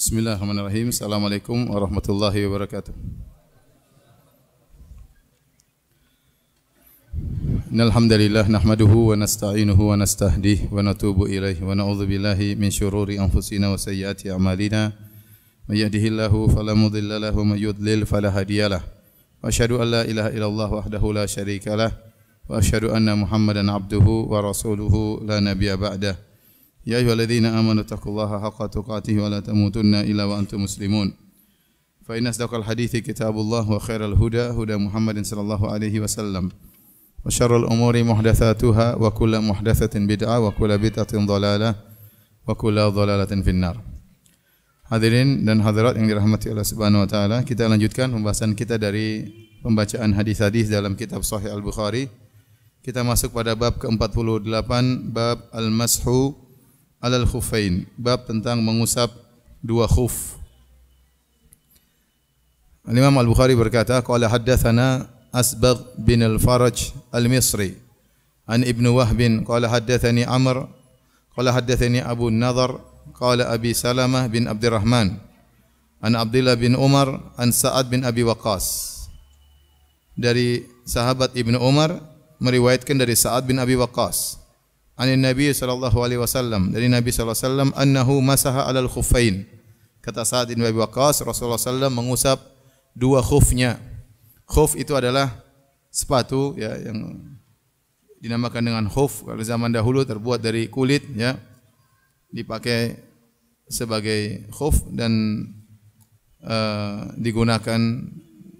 Bismillahirrahmanirrahim. Assalamualaikum warahmatullahi wabarakatuh. Alhamdulillah. hamdalillah nahmaduhu wa nasta'inuhu wa nastahdih wa natubu ilaihi wa na'udzu billahi min syururi anfusina wa sayyiati a'malina. May yahdihillahu fala mudilla lahu wa may yudlil fala hadiyalah. Wa asyhadu an la ilaha illallah wahdahu la syarika lah wa asyhadu anna Muhammadan abduhu wa rasuluhu la nabiya ba'dahu. يا أيها الذين آمنوا اتقوا الله حق تقاته ولا تموتن إلا وأنتم مسلمون فإن أصدق الحديث كتاب الله وخير الهدى هدى محمد صلى الله عليه وسلم وشر الأمور محدثاتها وكل محدثة بدعة وكل بدعة ضلالة وكل ضلالة في النار Hadirin dan hadirat yang dirahmati Allah Subhanahu wa taala, kita lanjutkan pembahasan kita dari pembacaan hadis-hadis dalam kitab Sahih Al-Bukhari. Kita masuk pada bab ke-48 bab al-mashu alal khufain, bab tentang mengusap dua khuf. Al Imam Al-Bukhari berkata, qala haddatsana Asbag bin Al-Faraj Al-Misri an Ibn Wahb qala haddatsani Amr qala haddatsani Abu Nadhar qala Abi Salamah bin Abdurrahman an Abdullah bin Umar an Sa'ad bin Abi Waqqas dari sahabat Ibn Umar meriwayatkan dari Sa'ad bin Abi Waqqas anin Nabi sallallahu alaihi wasallam dari Nabi sallallahu alaihi wasallam annahu masaha alal khuffain. Kata Sa'ad bin Abi Waqqas, Rasulullah sallallahu mengusap dua khufnya. Khuf itu adalah sepatu ya yang dinamakan dengan khuf kalau zaman dahulu terbuat dari kulit ya. Dipakai sebagai khuf dan uh, digunakan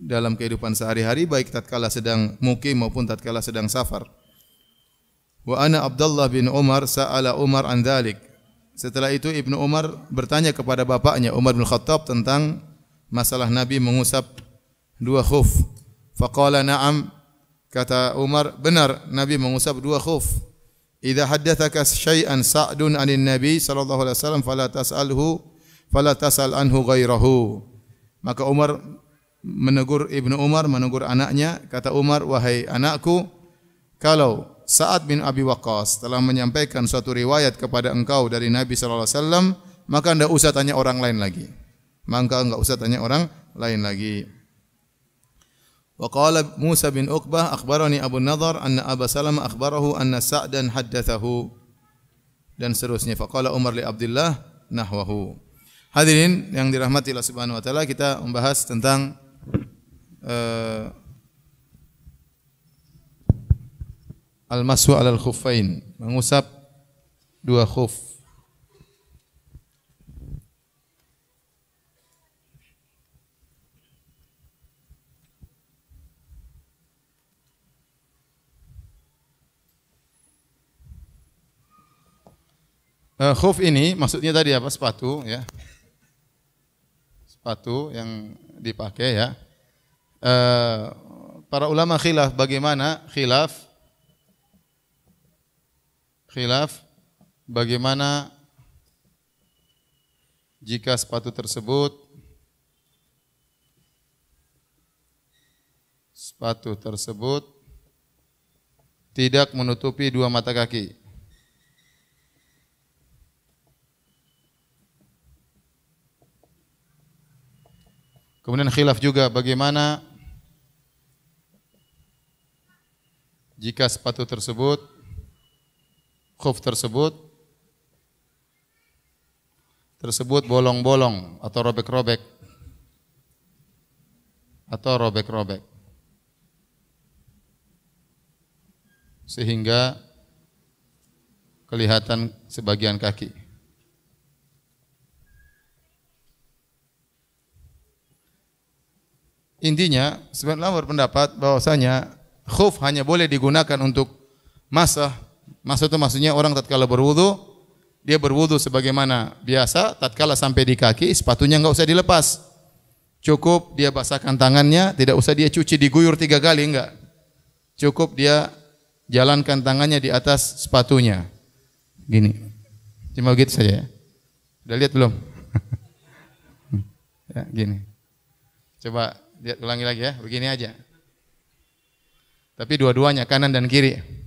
dalam kehidupan sehari-hari baik tatkala sedang mukim maupun tatkala sedang safar. Wa ana Abdullah bin Umar sa'ala Umar an dhalik. Setelah itu Ibnu Umar bertanya kepada bapaknya Umar bin Khattab tentang masalah Nabi mengusap dua khuf. Faqala na'am kata Umar benar Nabi mengusap dua khuf. Idza haddatsaka syai'an sa'dun 'anil Nabi sallallahu alaihi wasallam fala tas'alhu fala tas'al anhu ghairahu. Maka Umar menegur Ibnu Umar menegur anaknya kata Umar wahai anakku kalau Sa'ad bin Abi Waqqas telah menyampaikan suatu riwayat kepada engkau dari Nabi sallallahu alaihi wasallam, maka enggak usah tanya orang lain lagi. Maka enggak usah tanya orang lain lagi. Waqala Musa bin Uqbah akhbarani Abu Nadhar anna Abu Salam akhbarahu anna Sa'dan haddathahu dan seterusnya. Faqala Umar li Abdullah nahwahu. Hadirin yang dirahmati Allah Subhanahu wa taala, kita membahas tentang uh, al maswa alal khuffain, mengusap dua khuf. Uh, khuf ini maksudnya tadi apa? Sepatu ya. Sepatu yang dipakai ya. Uh, para ulama khilaf bagaimana khilaf khilaf bagaimana jika sepatu tersebut sepatu tersebut tidak menutupi dua mata kaki. Kemudian khilaf juga bagaimana jika sepatu tersebut khuf tersebut tersebut bolong-bolong atau robek-robek atau robek-robek sehingga kelihatan sebagian kaki. Intinya, sebenarnya berpendapat bahwasanya khuf hanya boleh digunakan untuk masa Maksud itu maksudnya orang tatkala berwudu, dia berwudu sebagaimana biasa, tatkala sampai di kaki sepatunya enggak usah dilepas. Cukup dia basahkan tangannya, tidak usah dia cuci diguyur tiga kali enggak. Cukup dia jalankan tangannya di atas sepatunya. Gini. Cuma begitu saja ya. Sudah lihat belum? ya, gini. Coba lihat ulangi lagi ya, begini aja. Tapi dua-duanya kanan dan kiri.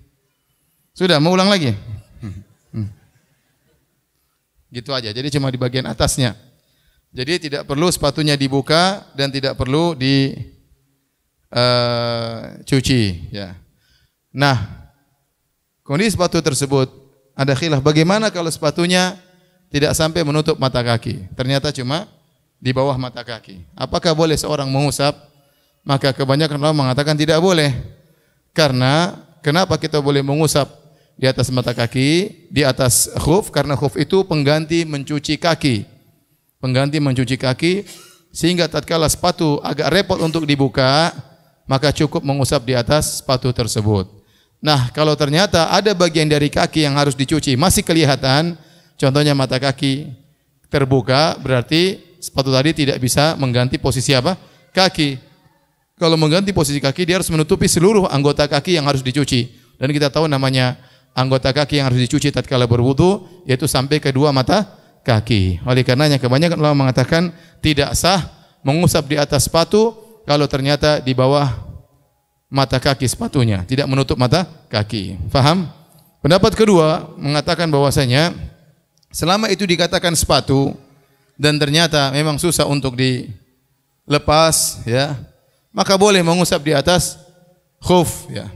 Sudah, mau ulang lagi? Hmm. Gitu aja. Jadi cuma di bagian atasnya. Jadi tidak perlu sepatunya dibuka dan tidak perlu dicuci. Eh, uh, ya. Nah, kondisi sepatu tersebut ada khilaf. Bagaimana kalau sepatunya tidak sampai menutup mata kaki? Ternyata cuma di bawah mata kaki. Apakah boleh seorang mengusap? Maka kebanyakan orang mengatakan tidak boleh. Karena kenapa kita boleh mengusap di atas mata kaki, di atas khuf karena khuf itu pengganti mencuci kaki. Pengganti mencuci kaki sehingga tatkala sepatu agak repot untuk dibuka, maka cukup mengusap di atas sepatu tersebut. Nah, kalau ternyata ada bagian dari kaki yang harus dicuci masih kelihatan, contohnya mata kaki terbuka, berarti sepatu tadi tidak bisa mengganti posisi apa? Kaki kalau mengganti posisi kaki dia harus menutupi seluruh anggota kaki yang harus dicuci dan kita tahu namanya anggota kaki yang harus dicuci tatkala berwudu yaitu sampai kedua mata kaki. Oleh karenanya kebanyakan ulama mengatakan tidak sah mengusap di atas sepatu kalau ternyata di bawah mata kaki sepatunya, tidak menutup mata kaki. Faham? Pendapat kedua mengatakan bahwasanya selama itu dikatakan sepatu dan ternyata memang susah untuk dilepas ya, maka boleh mengusap di atas khuf ya.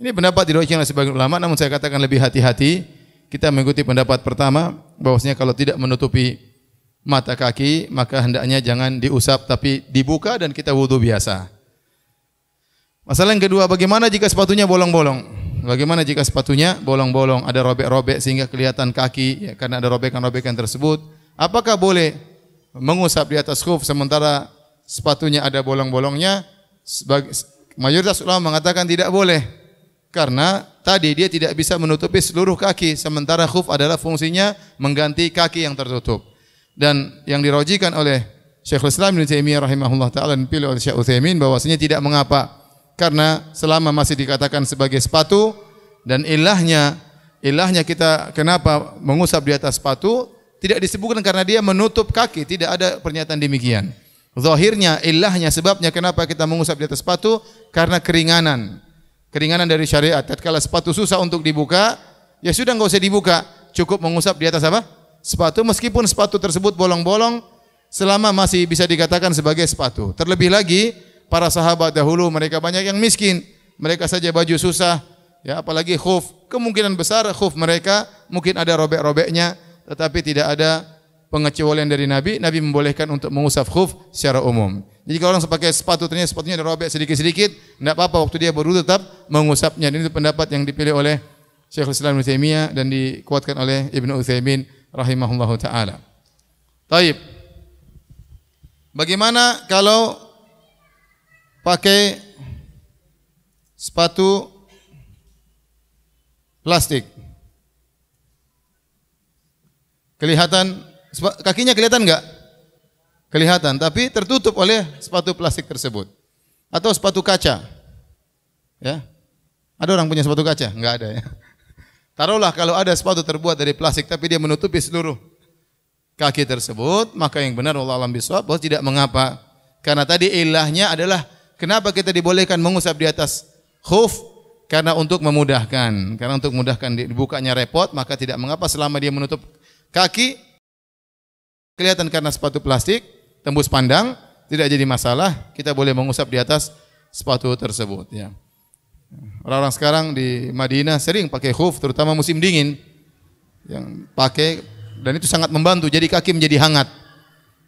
Ini pendapat diriwayatkan oleh sebagai ulama, namun saya katakan lebih hati-hati. Kita mengikuti pendapat pertama, bahwasanya kalau tidak menutupi mata kaki, maka hendaknya jangan diusap, tapi dibuka dan kita wudhu biasa. Masalah yang kedua, bagaimana jika sepatunya bolong-bolong? Bagaimana jika sepatunya bolong-bolong, ada robek-robek sehingga kelihatan kaki, ya, karena ada robekan-robekan tersebut. Apakah boleh mengusap di atas khuf sementara sepatunya ada bolong-bolongnya? Mayoritas ulama mengatakan tidak boleh karena tadi dia tidak bisa menutupi seluruh kaki sementara khuf adalah fungsinya mengganti kaki yang tertutup. Dan yang dirojikan oleh Syekhul Islam Ibnu Taimiyah rahimahullah taala dan pilih oleh Syekh Utsaimin bahwasanya tidak mengapa karena selama masih dikatakan sebagai sepatu dan ilahnya ilahnya kita kenapa mengusap di atas sepatu tidak disebutkan karena dia menutup kaki tidak ada pernyataan demikian. Zahirnya ilahnya sebabnya kenapa kita mengusap di atas sepatu karena keringanan keringanan dari syariat. Tatkala sepatu susah untuk dibuka, ya sudah enggak usah dibuka, cukup mengusap di atas apa? Sepatu meskipun sepatu tersebut bolong-bolong selama masih bisa dikatakan sebagai sepatu. Terlebih lagi para sahabat dahulu mereka banyak yang miskin, mereka saja baju susah, ya apalagi khuf. Kemungkinan besar khuf mereka mungkin ada robek-robeknya tetapi tidak ada pengecualian dari Nabi, Nabi membolehkan untuk mengusap khuf secara umum. Jadi kalau orang pakai sepatu ternyata sepatunya robek sedikit-sedikit, tidak apa-apa waktu dia baru tetap mengusapnya. Dan itu pendapat yang dipilih oleh Syekhul Islam Ibn Taimiyah dan dikuatkan oleh Ibnu Uthaymin rahimahullahu taala. Taib. Bagaimana kalau pakai sepatu plastik? Kelihatan Kakinya kelihatan nggak? Kelihatan, tapi tertutup oleh sepatu plastik tersebut. Atau sepatu kaca. Ya. Ada orang punya sepatu kaca? Nggak ada ya. Taruhlah kalau ada sepatu terbuat dari plastik tapi dia menutupi seluruh kaki tersebut, maka yang benar Allah alam bisawab bahwa tidak mengapa. Karena tadi ilahnya adalah kenapa kita dibolehkan mengusap di atas khuf karena untuk memudahkan. Karena untuk memudahkan dibukanya repot, maka tidak mengapa selama dia menutup kaki kelihatan karena sepatu plastik, tembus pandang, tidak jadi masalah, kita boleh mengusap di atas sepatu tersebut. Ya. Orang-orang sekarang di Madinah sering pakai hoof terutama musim dingin, yang pakai dan itu sangat membantu. Jadi kaki menjadi hangat.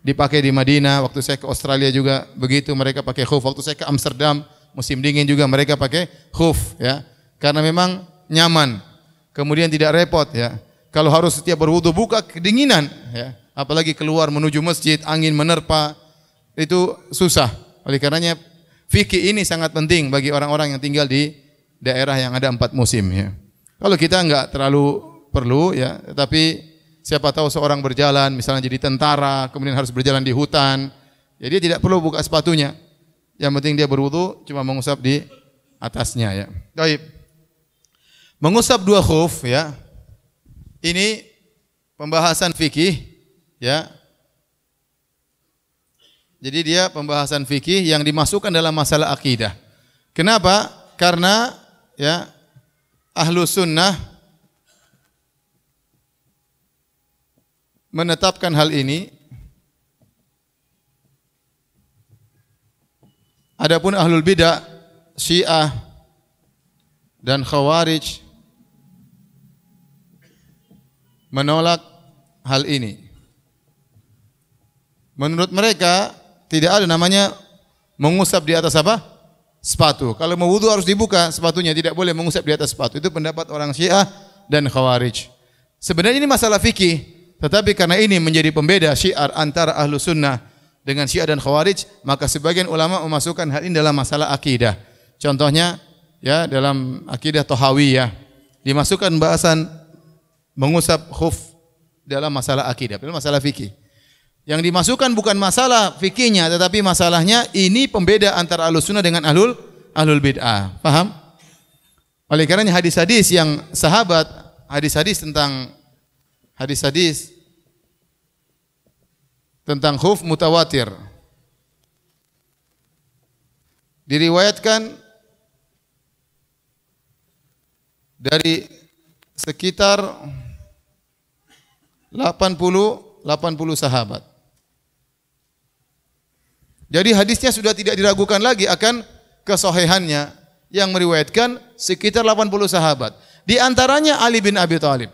Dipakai di Madinah, waktu saya ke Australia juga begitu mereka pakai hoof. Waktu saya ke Amsterdam musim dingin juga mereka pakai hoof ya. Karena memang nyaman. Kemudian tidak repot ya. Kalau harus setiap berwudu buka kedinginan ya apalagi keluar menuju masjid, angin menerpa, itu susah. Oleh karenanya fikih ini sangat penting bagi orang-orang yang tinggal di daerah yang ada empat musim ya. Kalau kita enggak terlalu perlu ya, tapi siapa tahu seorang berjalan misalnya jadi tentara, kemudian harus berjalan di hutan, jadi ya tidak perlu buka sepatunya. Yang penting dia berwudu cuma mengusap di atasnya ya. Baik. Mengusap dua khuf ya. Ini pembahasan fikih Ya. Jadi dia pembahasan fikih yang dimasukkan dalam masalah akidah. Kenapa? Karena ya ahlu sunnah menetapkan hal ini. Adapun ahlul bidah, syiah dan khawarij menolak hal ini. Menurut mereka tidak ada namanya mengusap di atas apa? Sepatu. Kalau mau wudhu harus dibuka sepatunya, tidak boleh mengusap di atas sepatu. Itu pendapat orang Syiah dan Khawarij. Sebenarnya ini masalah fikih, tetapi karena ini menjadi pembeda syiar antara ahlu sunnah dengan syiah dan khawarij, maka sebagian ulama memasukkan hal ini dalam masalah akidah. Contohnya, ya dalam akidah tohawiyah, dimasukkan bahasan mengusap khuf dalam masalah akidah, dalam masalah fikih. Yang dimasukkan bukan masalah fikihnya, tetapi masalahnya ini pembeda antara ahlus sunnah dengan ahlul ahlul bid'ah. Paham? Oleh karenanya hadis-hadis yang sahabat, hadis-hadis tentang hadis-hadis tentang khuf mutawatir. Diriwayatkan dari sekitar 80 80 sahabat. Jadi hadisnya sudah tidak diragukan lagi akan kesohihannya yang meriwayatkan sekitar 80 sahabat. Di antaranya Ali bin Abi Thalib.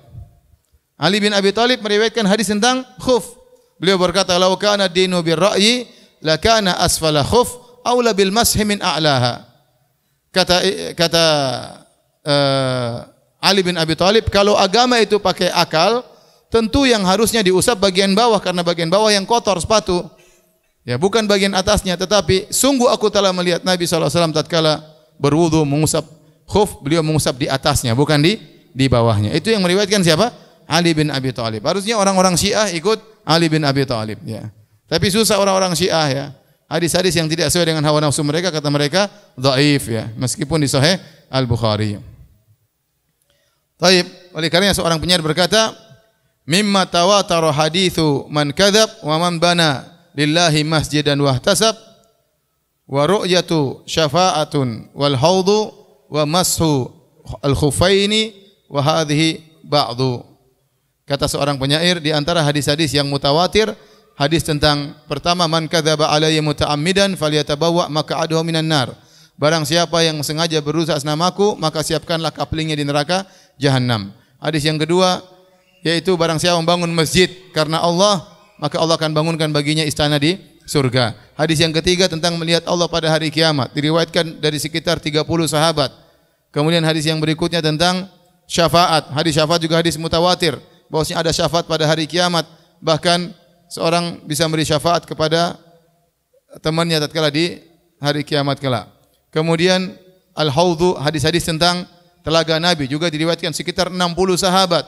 Ali bin Abi Thalib meriwayatkan hadis tentang khuf. Beliau berkata, "Lau kana dinu bir ra'yi, la kana asfala khuf aula bil mashi min a'laha." Kata kata uh, Ali bin Abi Thalib, kalau agama itu pakai akal, tentu yang harusnya diusap bagian bawah karena bagian bawah yang kotor sepatu. Ya, bukan bagian atasnya tetapi sungguh aku telah melihat Nabi sallallahu alaihi wasallam tatkala berwudu mengusap khuf, beliau mengusap di atasnya bukan di di bawahnya. Itu yang meriwayatkan siapa? Ali bin Abi Thalib. Harusnya orang-orang Syiah ikut Ali bin Abi Thalib ya. Tapi susah orang-orang Syiah ya. Hadis-hadis yang tidak sesuai dengan hawa nafsu mereka kata mereka dhaif ya, meskipun di sahih Al-Bukhari. Taib, oleh karenanya seorang penyair berkata, "Mimma tawatara hadithu man kadzab wa man bana lillahi masjidan wahtasab wa ru'yatu syafa'atun wal haudu wa mashu al khufaini wa hadhihi ba'du kata seorang penyair di antara hadis-hadis yang mutawatir hadis tentang pertama man kadzaba alayya muta'ammidan maka maq'adahu minan nar barang siapa yang sengaja berusaha namaku maka siapkanlah kaplingnya di neraka jahanam hadis yang kedua yaitu barang siapa membangun masjid karena Allah maka Allah akan bangunkan baginya istana di surga. Hadis yang ketiga tentang melihat Allah pada hari kiamat diriwayatkan dari sekitar 30 sahabat. Kemudian hadis yang berikutnya tentang syafaat. Hadis syafaat juga hadis mutawatir bahwasanya ada syafaat pada hari kiamat. Bahkan seorang bisa memberi syafaat kepada temannya tatkala di hari kiamat kelak. Kemudian al-haudhu hadis-hadis tentang telaga Nabi juga diriwayatkan sekitar 60 sahabat.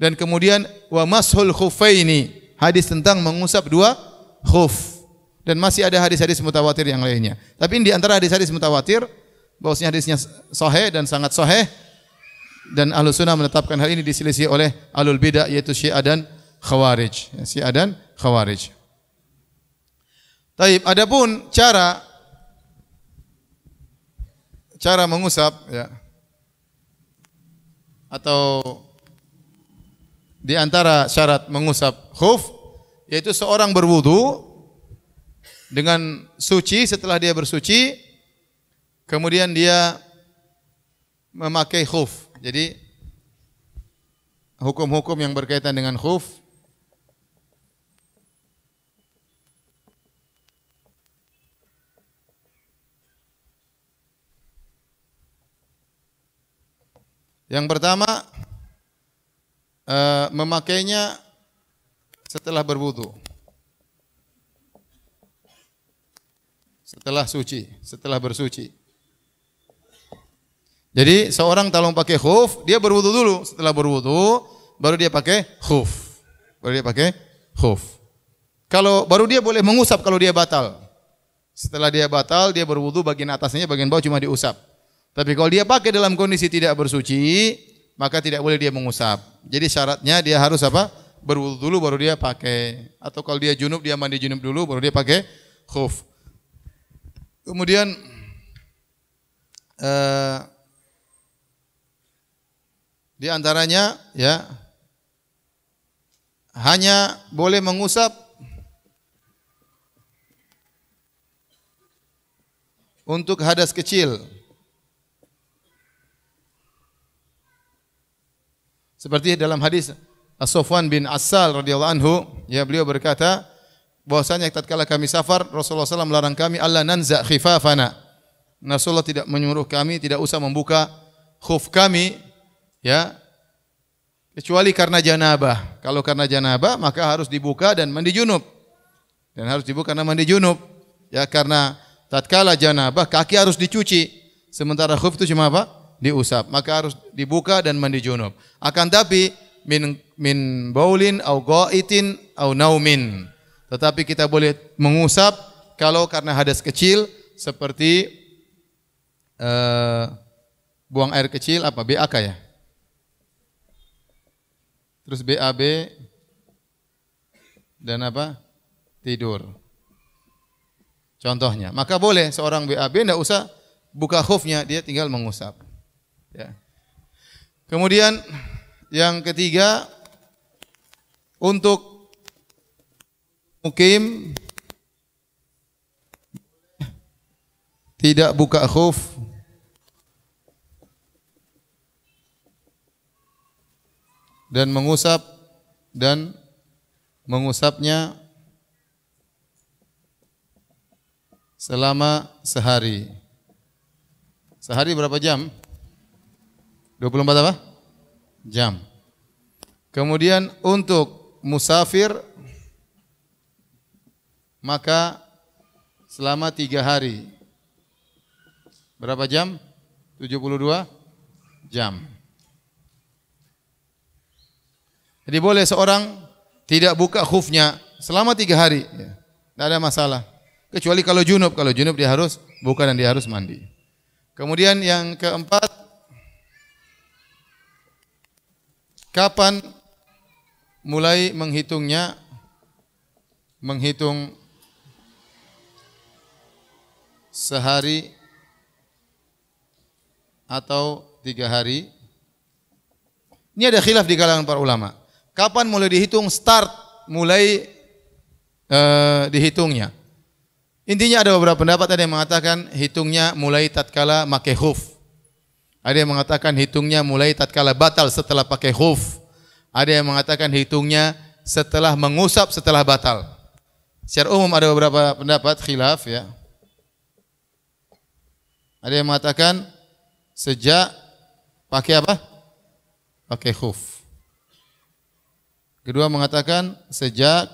Dan kemudian wa mashul khuffaini hadis tentang mengusap dua khuf dan masih ada hadis-hadis mutawatir yang lainnya. Tapi ini di antara hadis-hadis mutawatir bahwasanya hadisnya sahih dan sangat sahih dan Ahlus Sunnah menetapkan hal ini diselisih oleh Ahlul Bidah yaitu Syiah dan Khawarij. Syiah dan Khawarij. Taib. Adapun cara cara mengusap ya atau di antara syarat mengusap khuf yaitu seorang berwudu dengan suci setelah dia bersuci kemudian dia memakai khuf. Jadi hukum-hukum yang berkaitan dengan khuf Yang pertama Eh, memakainya setelah berwudu. Setelah suci, setelah bersuci. Jadi seorang tolong pakai khuf, dia berwudu dulu. Setelah berwudu, baru dia pakai khuf. Baru dia pakai khuf. Kalau baru dia boleh mengusap kalau dia batal. Setelah dia batal, dia berwudu bagian atasnya, bagian bawah cuma diusap. Tapi kalau dia pakai dalam kondisi tidak bersuci, maka tidak boleh dia mengusap. Jadi syaratnya dia harus apa? Berwudu dulu baru dia pakai. Atau kalau dia junub dia mandi junub dulu baru dia pakai khuf. Kemudian eh, di antaranya ya hanya boleh mengusap untuk hadas kecil. Seperti dalam hadis As-Sofwan bin Asal radhiyallahu anhu, ya beliau berkata bahwasanya tatkala kami safar Rasulullah SAW melarang kami Allah nanza khifafana. Rasulullah tidak menyuruh kami tidak usah membuka khuf kami ya kecuali karena janabah. Kalau karena janabah maka harus dibuka dan mandi junub. Dan harus dibuka karena mandi junub. Ya karena tatkala janabah kaki harus dicuci. Sementara khuf itu cuma apa? diusap, maka harus dibuka dan mandi junub. Akan tapi min min baulin au gaitin au naumin. Tetapi kita boleh mengusap kalau karena hadas kecil seperti uh, buang air kecil apa BAK ya? Terus BAB dan apa? Tidur. Contohnya, maka boleh seorang BAB tidak usah buka khufnya, dia tinggal mengusap. Ya. Kemudian yang ketiga untuk mukim tidak buka khuf dan mengusap dan mengusapnya selama sehari. Sehari berapa jam? 24 apa? Jam. Kemudian untuk musafir maka selama tiga hari. Berapa jam? 72 jam. Jadi boleh seorang tidak buka khufnya selama tiga hari. Ya, tidak ada masalah. Kecuali kalau junub. Kalau junub dia harus buka dan dia harus mandi. Kemudian yang keempat, Kapan mulai menghitungnya? Menghitung sehari atau tiga hari. Ini ada khilaf di kalangan para ulama. Kapan mulai dihitung start mulai eh, dihitungnya? Intinya ada beberapa pendapat ada yang mengatakan hitungnya mulai tatkala make hoof. Ada yang mengatakan hitungnya mulai tatkala batal setelah pakai khuf. Ada yang mengatakan hitungnya setelah mengusap setelah batal. Secara umum ada beberapa pendapat khilaf ya. Ada yang mengatakan sejak pakai apa? Pakai khuf. Kedua mengatakan sejak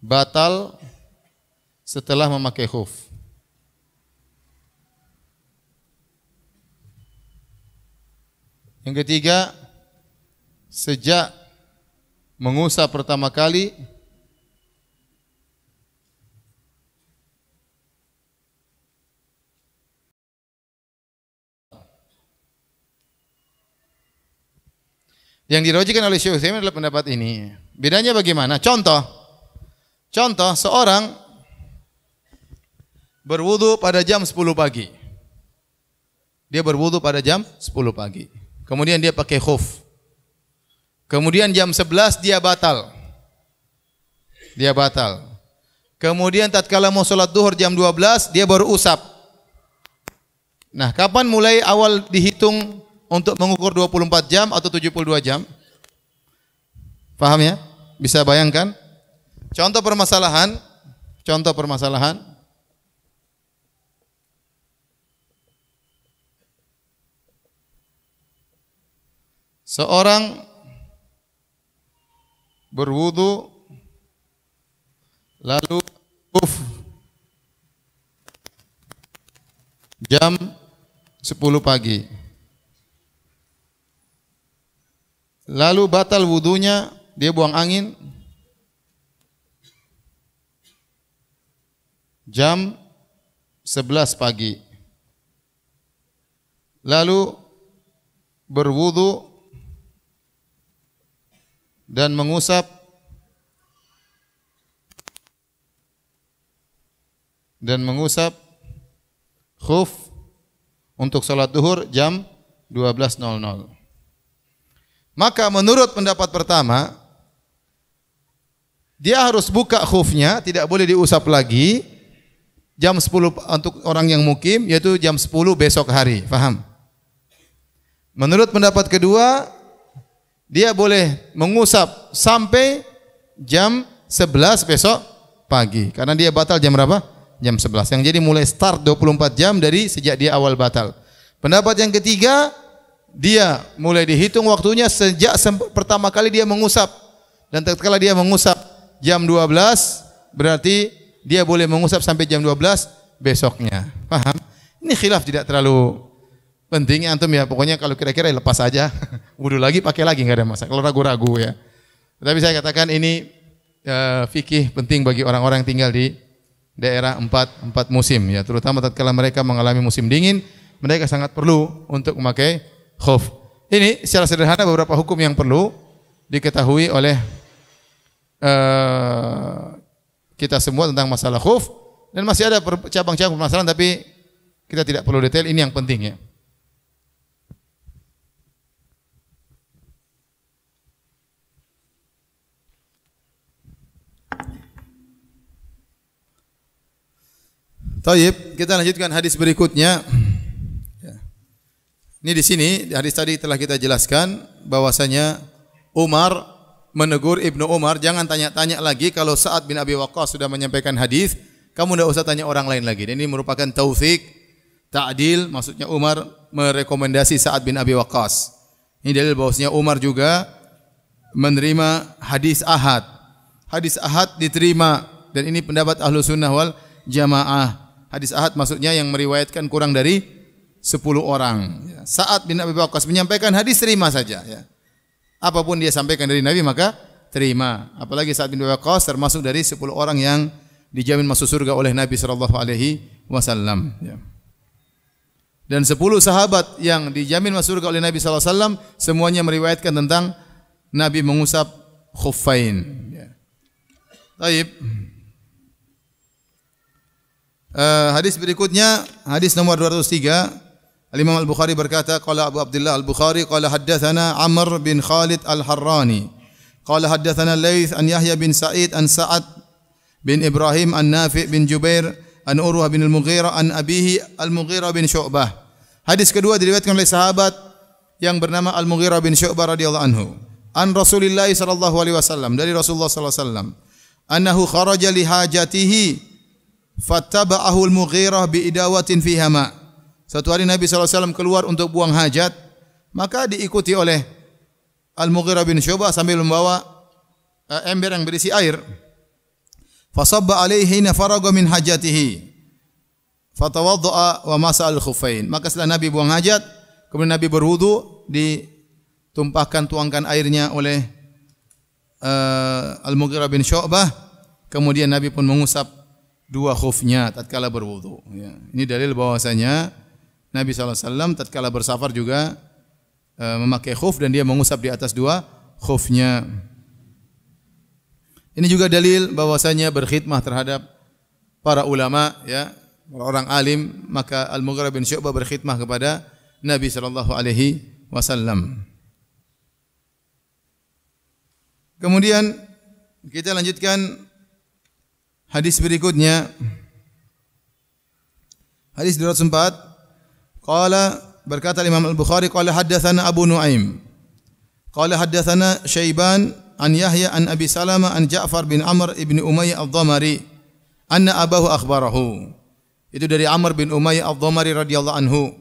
batal setelah memakai khuf. Yang ketiga, sejak mengusap pertama kali Yang dirujukkan oleh Syekh Utsaimin adalah pendapat ini. Bedanya bagaimana? Contoh. Contoh seorang berwudu pada jam 10 pagi. Dia berwudu pada jam 10 pagi. Kemudian dia pakai khuf. Kemudian jam 11 dia batal. Dia batal. Kemudian tatkala mau sholat duhur jam 12 dia baru usap. Nah, kapan mulai awal dihitung untuk mengukur 24 jam atau 72 jam? Paham ya? Bisa bayangkan? Contoh permasalahan, contoh permasalahan Seorang berwudu lalu uf jam 10 pagi. Lalu batal wudunya, dia buang angin jam 11 pagi. Lalu berwudu dan mengusap dan mengusap khuf untuk sholat duhur jam 12.00. Maka menurut pendapat pertama, dia harus buka khufnya, tidak boleh diusap lagi jam 10 untuk orang yang mukim yaitu jam 10 besok hari, paham? Menurut pendapat kedua, dia boleh mengusap sampai jam 11 besok pagi karena dia batal jam berapa? Jam 11. Yang jadi mulai start 24 jam dari sejak dia awal batal. Pendapat yang ketiga, dia mulai dihitung waktunya sejak pertama kali dia mengusap dan tatkala dia mengusap jam 12 berarti dia boleh mengusap sampai jam 12 besoknya. Paham? Ini khilaf tidak terlalu pentingnya antum ya pokoknya kalau kira-kira ya lepas aja wudhu lagi pakai lagi nggak ada masalah kalau ragu-ragu ya tapi saya katakan ini e, fikih penting bagi orang-orang yang tinggal di daerah empat empat musim ya terutama tatkala mereka mengalami musim dingin mereka sangat perlu untuk memakai khuf ini secara sederhana beberapa hukum yang perlu diketahui oleh e, kita semua tentang masalah khuf dan masih ada cabang-cabang permasalahan tapi kita tidak perlu detail ini yang penting ya Taib, kita lanjutkan hadis berikutnya. Ya. Ini di sini hadis tadi telah kita jelaskan bahwasanya Umar menegur Ibnu Umar jangan tanya-tanya lagi kalau Saat bin Abi Waqqas sudah menyampaikan hadis, kamu tidak usah tanya orang lain lagi. ini merupakan taufik ta'dil maksudnya Umar merekomendasi Saat bin Abi Waqqas. Ini dalil bahwasanya Umar juga menerima hadis ahad. Hadis ahad diterima dan ini pendapat ahlu sunnah wal jamaah Hadis ahad maksudnya yang meriwayatkan kurang dari 10 orang. Ya, saat bin Abi Waqqas menyampaikan hadis terima saja ya. Apapun dia sampaikan dari Nabi maka terima. Apalagi saat bin Abi Waqqas termasuk dari 10 orang yang dijamin masuk surga oleh Nabi Shallallahu alaihi wasallam ya. Dan sepuluh sahabat yang dijamin masuk surga oleh Nabi Shallallahu alaihi wasallam semuanya meriwayatkan tentang Nabi mengusap khufain. ya. Taib. Eh, hadis berikutnya hadis nomor 203 Al-Imam Al-Bukhari berkata, Qala Abu Abdullah Al-Bukhari, Qala haddathana Amr bin Khalid Al-Harrani. Qala haddathana Layth an Yahya bin Sa'id an Sa'ad bin Ibrahim an Nafi' bin Jubair an Urwah bin Al-Mughira an Abihi Al-Mughira bin Syu'bah. Hadis kedua diriwayatkan oleh sahabat yang bernama Al-Mughira bin Syu'bah radhiyallahu anhu. An Rasulillah sallallahu alaihi wasallam dari Rasulullah sallallahu alaihi wasallam. Annahu kharaja li hajatihi fattaba'ahul mughirah bi'idawatin fiha ma. Suatu hari Nabi SAW keluar untuk buang hajat, maka diikuti oleh Al-Mughirah bin Syu'bah sambil membawa eh, ember yang berisi air. Fasabba alaihi nafaraga min hajatihi. Fatawadda'a wa masa al khufain Maka setelah Nabi buang hajat, kemudian Nabi berwudu, ditumpahkan tuangkan airnya oleh uh, Al-Mughirah bin Syu'bah. Kemudian Nabi pun mengusap dua khufnya tatkala berwudu. Ya. Ini dalil bahwasanya Nabi SAW tatkala bersafar juga e, memakai khuf dan dia mengusap di atas dua khufnya. Ini juga dalil bahwasanya berkhidmah terhadap para ulama ya, orang alim maka al mughra bin Syu'bah berkhidmah kepada Nabi saw Kemudian kita lanjutkan Hadis berikutnya Hadis 204 Qala berkata Imam Al-Bukhari qala haddatsana Abu Nuaim Qala haddatsana Syaiban an Yahya an Abi Salama an Ja'far bin Amr ibn Umayyah Ad-Dhamari anna abahu akhbarahu Itu dari Amr bin Umayyah Ad-Dhamari radhiyallahu anhu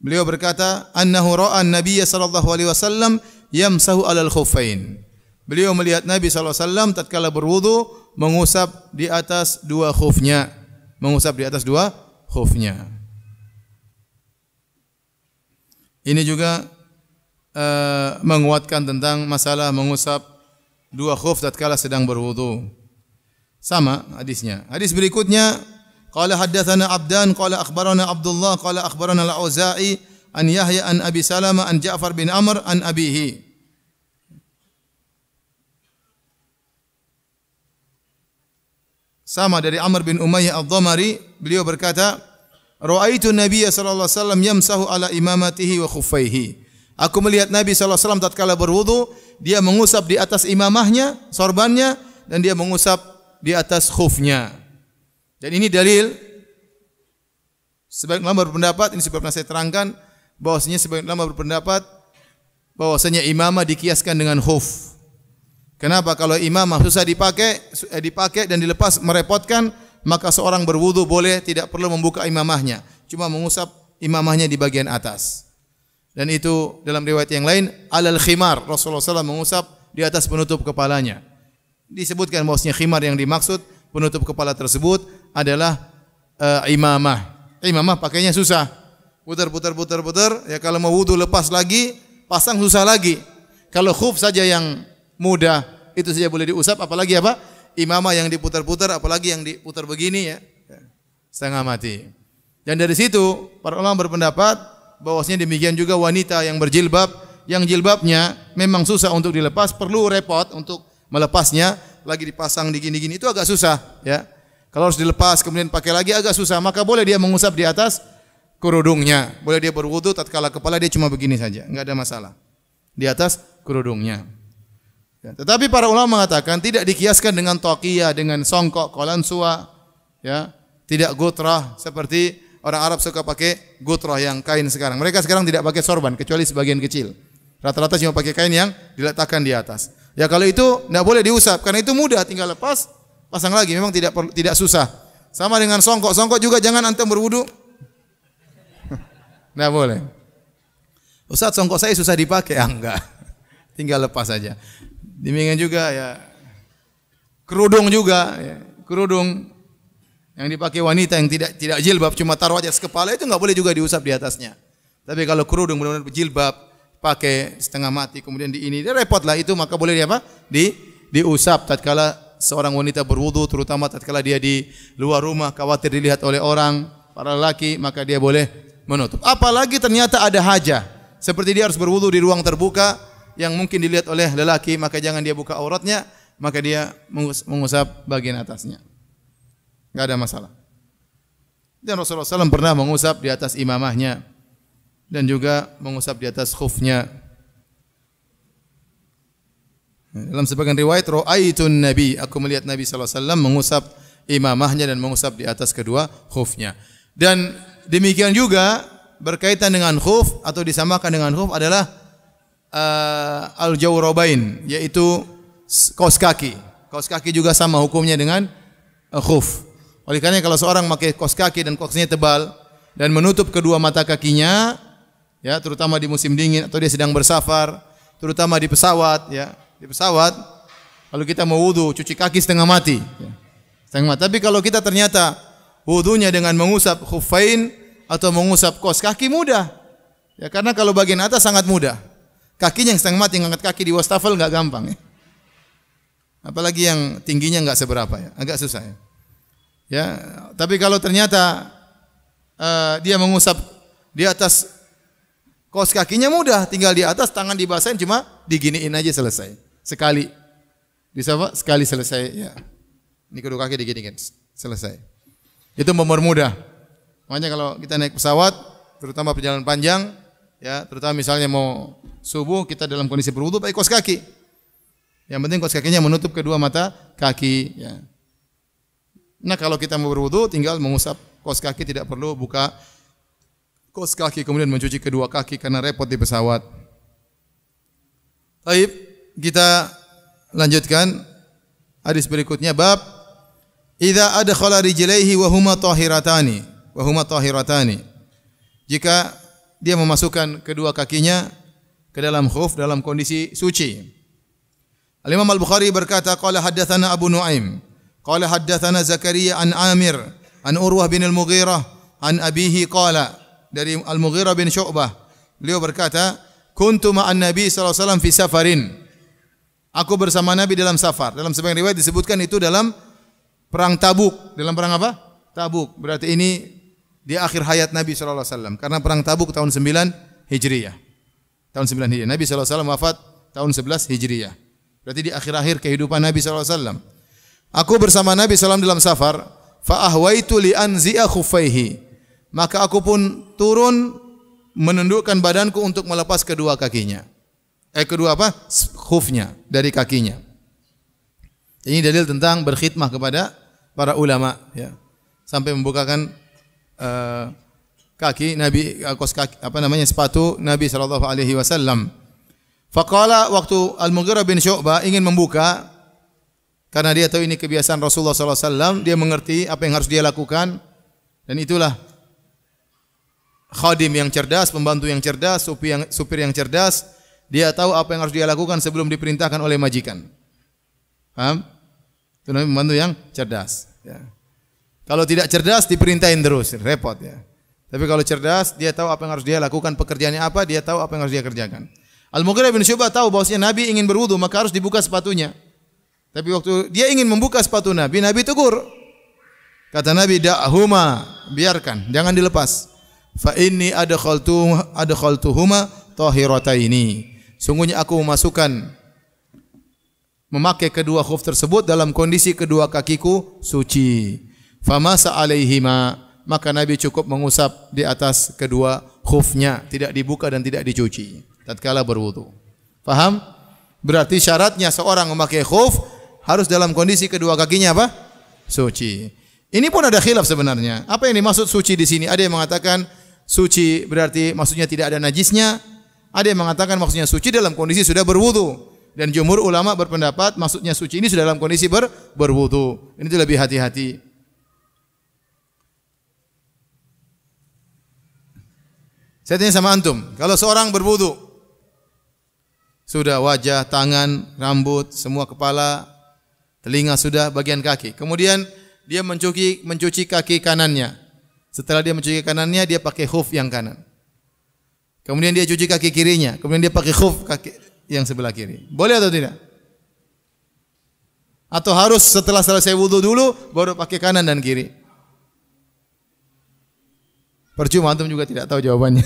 Beliau berkata annahu ra'a an-nabiy sallallahu alaihi wasallam yamsahu alal khuffain Beliau melihat Nabi sallallahu alaihi wasallam tatkala berwudu mengusap di atas dua khufnya, mengusap di atas dua khufnya. Ini juga uh, menguatkan tentang masalah mengusap dua khuf tatkala sedang berwudu. Sama hadisnya. Hadis berikutnya qala haddatsana Abdan qala akhbarana Abdullah qala akhbarana Al-Auza'i an Yahya an Abi Salama an Ja'far bin Amr an abihi. Sama dari Amr bin Umayyah Ad-Dhamari, beliau berkata, "Ra'aitu Nabi sallallahu alaihi wasallam yamsahu ala imamatihi wa khuffaihi." Aku melihat Nabi sallallahu alaihi wasallam tatkala berwudu, dia mengusap di atas imamahnya, sorbannya dan dia mengusap di atas khufnya. Dan ini dalil sebagian ulama berpendapat ini sebabnya saya terangkan bahwasanya sebagian ulama berpendapat bahwasanya imamah dikiaskan dengan khuf. Kenapa kalau imamah susah dipakai, eh, dipakai dan dilepas merepotkan, maka seorang berwudu boleh tidak perlu membuka imamahnya, cuma mengusap imamahnya di bagian atas. Dan itu dalam riwayat yang lain alal khimar Rasulullah SAW mengusap di atas penutup kepalanya. Disebutkan bahwasanya khimar yang dimaksud penutup kepala tersebut adalah uh, imamah. Imamah pakainya susah. Putar putar putar putar ya kalau mau wudu lepas lagi, pasang susah lagi. Kalau khuf saja yang mudah. Itu saja boleh diusap, apalagi apa? Imamah yang diputar-putar, apalagi yang diputar begini ya. Setengah mati. Dan dari situ, para ulama berpendapat bahwasanya demikian juga wanita yang berjilbab, yang jilbabnya memang susah untuk dilepas, perlu repot untuk melepasnya, lagi dipasang di gini-gini itu agak susah ya. Kalau harus dilepas kemudian pakai lagi agak susah, maka boleh dia mengusap di atas kerudungnya. Boleh dia berwudu tatkala kepala dia cuma begini saja, enggak ada masalah. Di atas kerudungnya. Ya, tetapi para ulama mengatakan tidak dikiaskan dengan tokia, dengan songkok, kolansua, ya, tidak gutrah seperti orang Arab suka pakai gutrah yang kain sekarang. Mereka sekarang tidak pakai sorban kecuali sebagian kecil. Rata-rata cuma pakai kain yang diletakkan di atas. Ya kalau itu tidak boleh diusap karena itu mudah tinggal lepas pasang lagi memang tidak tidak susah. Sama dengan songkok, songkok juga jangan antum berwudu. Tidak boleh. Ustaz songkok saya susah dipakai, ah, enggak. Tinggal lepas saja dimingguan juga ya kerudung juga ya. kerudung yang dipakai wanita yang tidak tidak jilbab cuma taruh aja sekepala itu nggak boleh juga diusap di atasnya. Tapi kalau kerudung benar-benar jilbab pakai setengah mati kemudian di ini dia repot lah itu maka boleh di apa? Di diusap tatkala seorang wanita berwudu terutama tatkala dia di luar rumah khawatir dilihat oleh orang para laki maka dia boleh menutup. Apalagi ternyata ada hajah seperti dia harus berwudu di ruang terbuka yang mungkin dilihat oleh lelaki maka jangan dia buka auratnya maka dia mengusap bagian atasnya. nggak ada masalah. Dan Rasulullah SAW pernah mengusap di atas imamahnya dan juga mengusap di atas khufnya. Dalam sebagian riwayat ra'aitun nabi, aku melihat Nabi saw mengusap imamahnya dan mengusap di atas kedua khufnya. Dan demikian juga berkaitan dengan khuf atau disamakan dengan khuf adalah uh, al jawrobain yaitu kaos kaki. Kaos kaki juga sama hukumnya dengan uh, khuf. Oleh karena kalau seorang pakai kaos kaki dan kaosnya tebal dan menutup kedua mata kakinya ya terutama di musim dingin atau dia sedang bersafar, terutama di pesawat ya. Di pesawat kalau kita mau wudu cuci kaki setengah mati ya. Setengah mati. Tapi kalau kita ternyata wudunya dengan mengusap khufain atau mengusap kaos kaki mudah. Ya karena kalau bagian atas sangat mudah. Kakinya yang setengah mati ngangkat kaki di wastafel nggak gampang ya. Apalagi yang tingginya nggak seberapa ya, agak susah ya. Ya, tapi kalau ternyata uh, dia mengusap di atas kos kakinya mudah, tinggal di atas tangan dibasahin cuma diginiin aja selesai. Sekali. Bisa Pak? Sekali selesai ya. Ini kedua kaki diginiin, selesai. Itu mempermudah. Makanya kalau kita naik pesawat, terutama perjalanan panjang, ya, terutama misalnya mau subuh kita dalam kondisi berwudu pakai kos kaki. Yang penting kos kakinya menutup kedua mata kaki. Ya. Nah kalau kita mau berwudu tinggal mengusap kos kaki tidak perlu buka kos kaki kemudian mencuci kedua kaki karena repot di pesawat. Baik, kita lanjutkan hadis berikutnya bab Idza adkhala rijlaihi wa huma tahiratani wa huma tahiratani. Jika dia memasukkan kedua kakinya ke dalam khuf dalam kondisi suci. Al Imam Al Bukhari berkata qala haddatsana Abu Nuaim qala haddatsana Zakaria an Amir an Urwah bin Al Mughirah an abihi qala dari Al Mughirah bin Syu'bah beliau berkata kuntu ma'an Nabi sallallahu alaihi wasallam fi safarin Aku bersama Nabi dalam safar. Dalam sebagian riwayat disebutkan itu dalam perang Tabuk. Dalam perang apa? Tabuk. Berarti ini di akhir hayat Nabi sallallahu alaihi wasallam karena perang Tabuk tahun 9 Hijriah tahun 9 Hijriah. Nabi SAW wafat tahun 11 Hijriah. Berarti di akhir-akhir kehidupan Nabi SAW. Aku bersama Nabi SAW dalam safar, fa'ahwaitu li'anzi'a khufaihi. Maka aku pun turun menundukkan badanku untuk melepas kedua kakinya. Eh kedua apa? Khufnya, dari kakinya. Ini dalil tentang berkhidmah kepada para ulama ya. Sampai membukakan uh, kaki Nabi eh, kos kaki apa namanya sepatu Nabi sallallahu alaihi wasallam. Faqala waktu Al-Mughirah bin Syu'bah ingin membuka karena dia tahu ini kebiasaan Rasulullah sallallahu alaihi wasallam, dia mengerti apa yang harus dia lakukan dan itulah khadim yang cerdas, pembantu yang cerdas, supir yang supir yang cerdas, dia tahu apa yang harus dia lakukan sebelum diperintahkan oleh majikan. Paham? Itu namanya pembantu yang cerdas. Ya. Kalau tidak cerdas, diperintahin terus, repot ya. Tapi kalau cerdas, dia tahu apa yang harus dia lakukan, pekerjaannya apa, dia tahu apa yang harus dia kerjakan. Al-Mughirah bin Syu'bah tahu bahwasanya Nabi ingin berwudu, maka harus dibuka sepatunya. Tapi waktu dia ingin membuka sepatu Nabi, Nabi tegur. Kata Nabi, "Da'huma, biarkan, jangan dilepas." Fa inni adkhaltu adkhaltuhuma ini. Sungguhnya aku memasukkan memakai kedua khuf tersebut dalam kondisi kedua kakiku suci. Famasa alaihima maka Nabi cukup mengusap di atas kedua khufnya, tidak dibuka dan tidak dicuci tatkala berwudu. Faham? Berarti syaratnya seorang memakai khuf harus dalam kondisi kedua kakinya apa? Suci. Ini pun ada khilaf sebenarnya. Apa yang dimaksud suci di sini? Ada yang mengatakan suci berarti maksudnya tidak ada najisnya. Ada yang mengatakan maksudnya suci dalam kondisi sudah berwudu. Dan jumur ulama berpendapat maksudnya suci ini sudah dalam kondisi ber berwudu. Ini lebih hati-hati. Saya tanya sama antum, kalau seorang berwudu sudah wajah, tangan, rambut, semua kepala, telinga sudah, bagian kaki. Kemudian dia mencuci mencuci kaki kanannya. Setelah dia mencuci kanannya, dia pakai khuf yang kanan. Kemudian dia cuci kaki kirinya, kemudian dia pakai khuf kaki yang sebelah kiri. Boleh atau tidak? Atau harus setelah selesai wudu dulu baru pakai kanan dan kiri? Percuma antum juga tidak tahu jawabannya.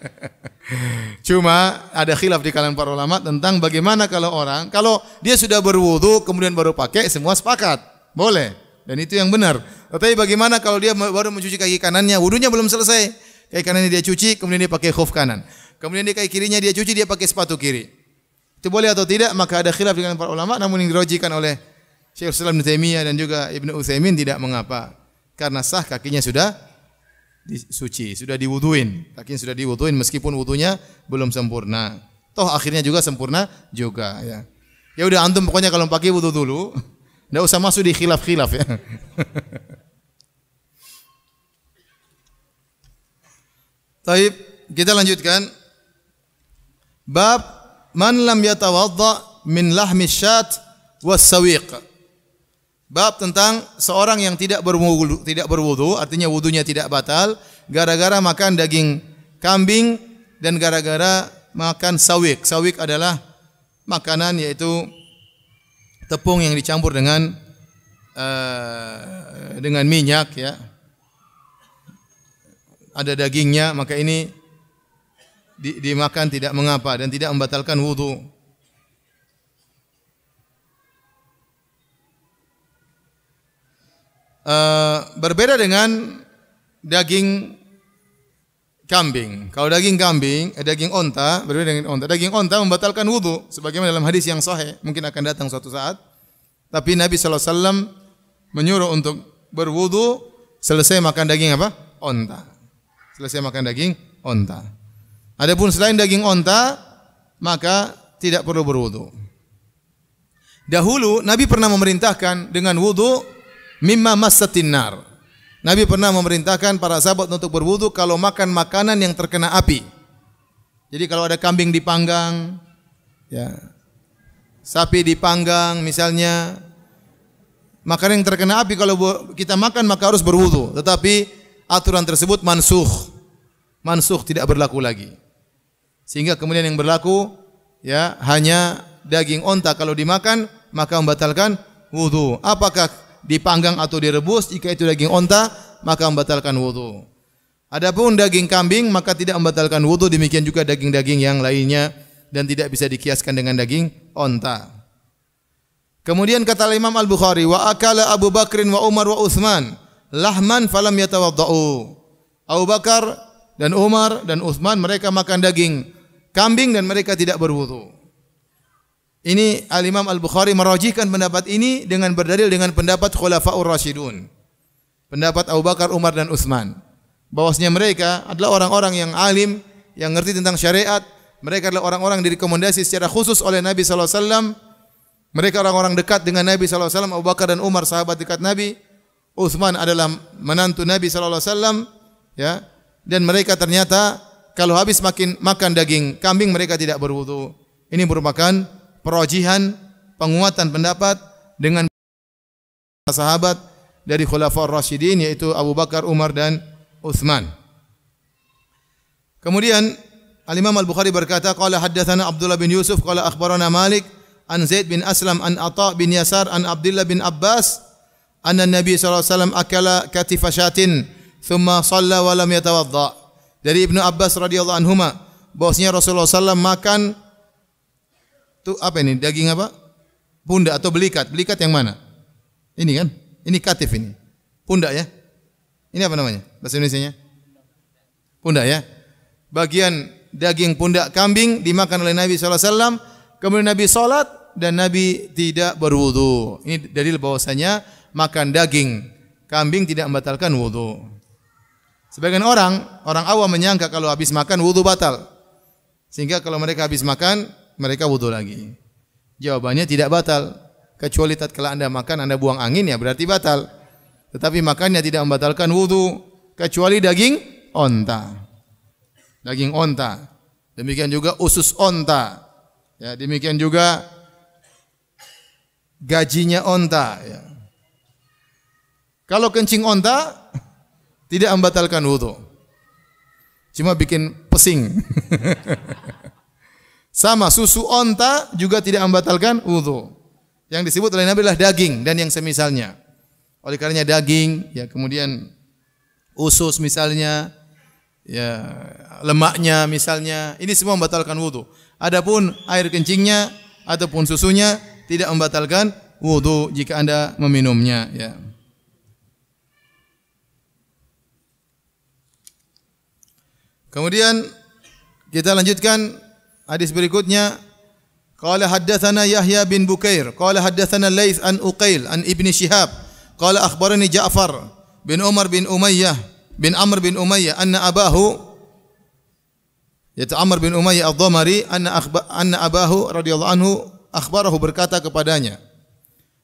Cuma ada khilaf di kalangan para ulama tentang bagaimana kalau orang kalau dia sudah berwudu kemudian baru pakai semua sepakat. Boleh. Dan itu yang benar. Tetapi bagaimana kalau dia baru mencuci kaki kanannya, wudunya belum selesai. Kaki kanannya dia cuci, kemudian dia pakai khuf kanan. Kemudian dia kaki kirinya dia cuci, dia pakai sepatu kiri. Itu boleh atau tidak? Maka ada khilaf di kalangan para ulama namun yang dirojikan oleh Syekh Islam Ibnu dan juga Ibnu Utsaimin tidak mengapa. Karena sah kakinya sudah suci, sudah diwuduin. Lakin sudah diwuduin meskipun wudunya belum sempurna. Toh akhirnya juga sempurna juga ya. Ya udah antum pokoknya kalau pakai wudu dulu, enggak usah masuk di khilaf-khilaf ya. tapi kita lanjutkan. Bab man lam yatawadda min lahmi syat was sawiq. Bab tentang seorang yang tidak berwudu, tidak berwudu, artinya wudunya tidak batal gara-gara makan daging kambing dan gara-gara makan sawik. Sawik adalah makanan yaitu tepung yang dicampur dengan uh, dengan minyak ya. Ada dagingnya, maka ini dimakan tidak mengapa dan tidak membatalkan wudu. Eh, berbeda dengan daging kambing. Kalau daging kambing, eh, daging onta berbeda dengan onta. Daging onta membatalkan wudhu, sebagaimana dalam hadis yang sahih. Mungkin akan datang suatu saat. Tapi Nabi saw menyuruh untuk berwudhu selesai makan daging apa? Onta. Selesai makan daging onta. Adapun selain daging onta, maka tidak perlu berwudhu. Dahulu Nabi pernah memerintahkan dengan wudhu mimma massatin nar. Nabi pernah memerintahkan para sahabat untuk berwudu kalau makan makanan yang terkena api. Jadi kalau ada kambing dipanggang, ya, sapi dipanggang misalnya, makanan yang terkena api kalau kita makan maka harus berwudu. Tetapi aturan tersebut mansuh. Mansuh tidak berlaku lagi. Sehingga kemudian yang berlaku ya hanya daging onta kalau dimakan maka membatalkan wudu. Apakah dipanggang atau direbus jika itu daging onta maka membatalkan wudu. Adapun daging kambing maka tidak membatalkan wudu demikian juga daging-daging yang lainnya dan tidak bisa dikiaskan dengan daging onta. Kemudian kata Imam Al Bukhari wa akala Abu Bakrin wa Umar wa Utsman lahman falam yatawaddau. Abu Bakar dan Umar dan Utsman mereka makan daging kambing dan mereka tidak berwudu. Ini Al-Imam Al-Bukhari merojihkan pendapat ini dengan berdalil dengan pendapat Khulafaur Rasyidun. Pendapat Abu Bakar, Umar dan Utsman. Bahwasanya mereka adalah orang-orang yang alim, yang ngerti tentang syariat. Mereka adalah orang-orang yang direkomendasi secara khusus oleh Nabi saw. Mereka orang-orang dekat dengan Nabi saw. Abu Bakar dan Umar sahabat dekat Nabi. Utsman adalah menantu Nabi saw. ya. Dan mereka ternyata kalau habis makin makan daging kambing mereka tidak berwudu. Ini merupakan perojihan, penguatan pendapat dengan sahabat dari Khulafaur Rasyidin yaitu Abu Bakar, Umar dan Uthman. Kemudian Al-Imam Al-Bukhari berkata, "Qala haddatsana Abdullah bin Yusuf, qala akhbarana Malik an Zaid bin Aslam an Atha bin Yasar an Abdullah bin Abbas anna Nabi sallallahu alaihi wasallam akala katifashatin thumma shalla wa lam yatawadda." Dari Ibnu Abbas radhiyallahu anhuma bahwasanya Rasulullah sallallahu makan itu apa ini? Daging apa? pundak atau belikat? Belikat yang mana? Ini kan? Ini katif ini. Pundak ya? Ini apa namanya? Bahasa Indonesia-nya? Pundak ya? Bagian daging pundak kambing dimakan oleh Nabi SAW. Kemudian Nabi sholat dan Nabi tidak berwudu. Ini dari bahwasanya makan daging kambing tidak membatalkan wudu. Sebagian orang, orang awam menyangka kalau habis makan wudu batal. Sehingga kalau mereka habis makan, mereka wudhu lagi. Jawabannya tidak batal. Kecuali tatkala Anda makan, Anda buang angin ya berarti batal. Tetapi makannya tidak membatalkan wudhu. Kecuali daging onta. Daging onta. Demikian juga usus onta. Ya, demikian juga gajinya onta. Ya. Kalau kencing onta, tidak membatalkan wudhu. Cuma bikin pesing. Sama susu onta juga tidak membatalkan wudhu. Yang disebut oleh Nabi adalah daging dan yang semisalnya. Oleh karenanya daging, ya kemudian usus misalnya, ya lemaknya misalnya, ini semua membatalkan wudhu. Adapun air kencingnya ataupun susunya tidak membatalkan wudhu jika anda meminumnya. Ya. Kemudian kita lanjutkan Hadis berikutnya Qala haddatsana Yahya bin Bukair, qala haddatsana Laits an Uqail an Ibni Shihab, qala akhbarani Ja'far bin Umar bin Umayyah bin Amr bin Umayyah anna abahu yaitu Amr bin Umayyah Ad-Dhamari anna akhba, anna abahu radhiyallahu anhu akhbarahu berkata kepadanya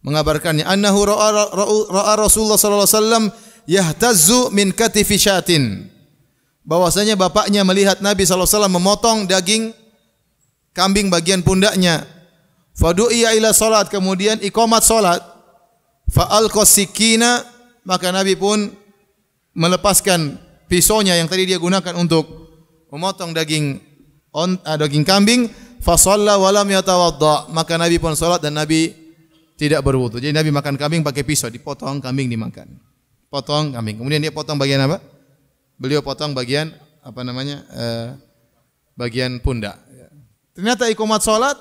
mengabarkannya annahu ra'a ra, ra, ra, Rasulullah sallallahu alaihi wasallam yahtazzu min katifi syatin bahwasanya bapaknya melihat Nabi sallallahu alaihi wasallam memotong daging kambing bagian pundaknya. Fadu'iya ila salat, kemudian ikomat salat. al kosikina, maka Nabi pun melepaskan pisaunya yang tadi dia gunakan untuk memotong daging on, ah, daging kambing. Fasalla walam yatawadda, maka Nabi pun salat dan Nabi tidak berwudu. Jadi Nabi makan kambing pakai pisau, dipotong kambing dimakan. Potong kambing. Kemudian dia potong bagian apa? Beliau potong bagian apa namanya? Eh, bagian pundak. Ternyata ikomat sholat,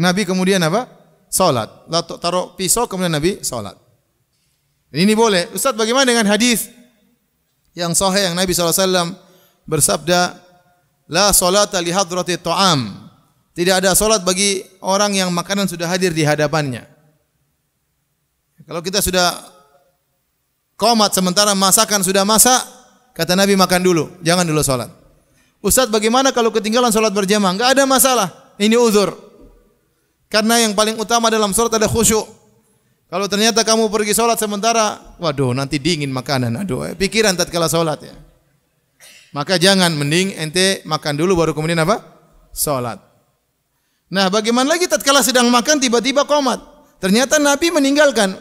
Nabi kemudian apa? Sholat. Lalu Taruh pisau kemudian Nabi sholat. Ini boleh. Ustaz bagaimana dengan hadis yang sahih yang Nabi SAW bersabda, La sholat li roti toam. Tidak ada sholat bagi orang yang makanan sudah hadir di hadapannya. Kalau kita sudah komat sementara masakan sudah masak, kata Nabi makan dulu, jangan dulu sholat. Ustadz bagaimana kalau ketinggalan sholat berjamaah? Enggak ada masalah. Ini uzur. Karena yang paling utama dalam sholat ada khusyuk. Kalau ternyata kamu pergi sholat sementara, waduh nanti dingin makanan. Aduh, eh, pikiran tatkala sholat ya. Maka jangan mending ente makan dulu baru kemudian apa? Sholat. Nah, bagaimana lagi tak kalah sedang makan tiba-tiba komat? Ternyata Nabi meninggalkan.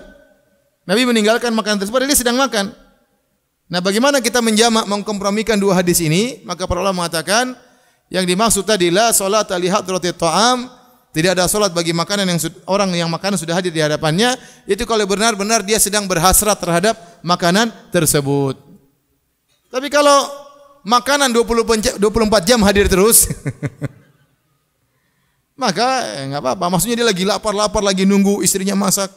Nabi meninggalkan makanan tersebut, dia sedang makan. Nah, bagaimana kita menjamak mengkompromikan dua hadis ini? Maka para ulama mengatakan yang dimaksud tadi la salat lihat roti ta'am tidak ada salat bagi makanan yang orang yang makanan sudah hadir di hadapannya itu kalau benar-benar dia sedang berhasrat terhadap makanan tersebut. Tapi kalau makanan 20 24 jam hadir terus maka eh, nggak eh, apa-apa. Maksudnya dia lagi lapar-lapar lagi nunggu istrinya masak.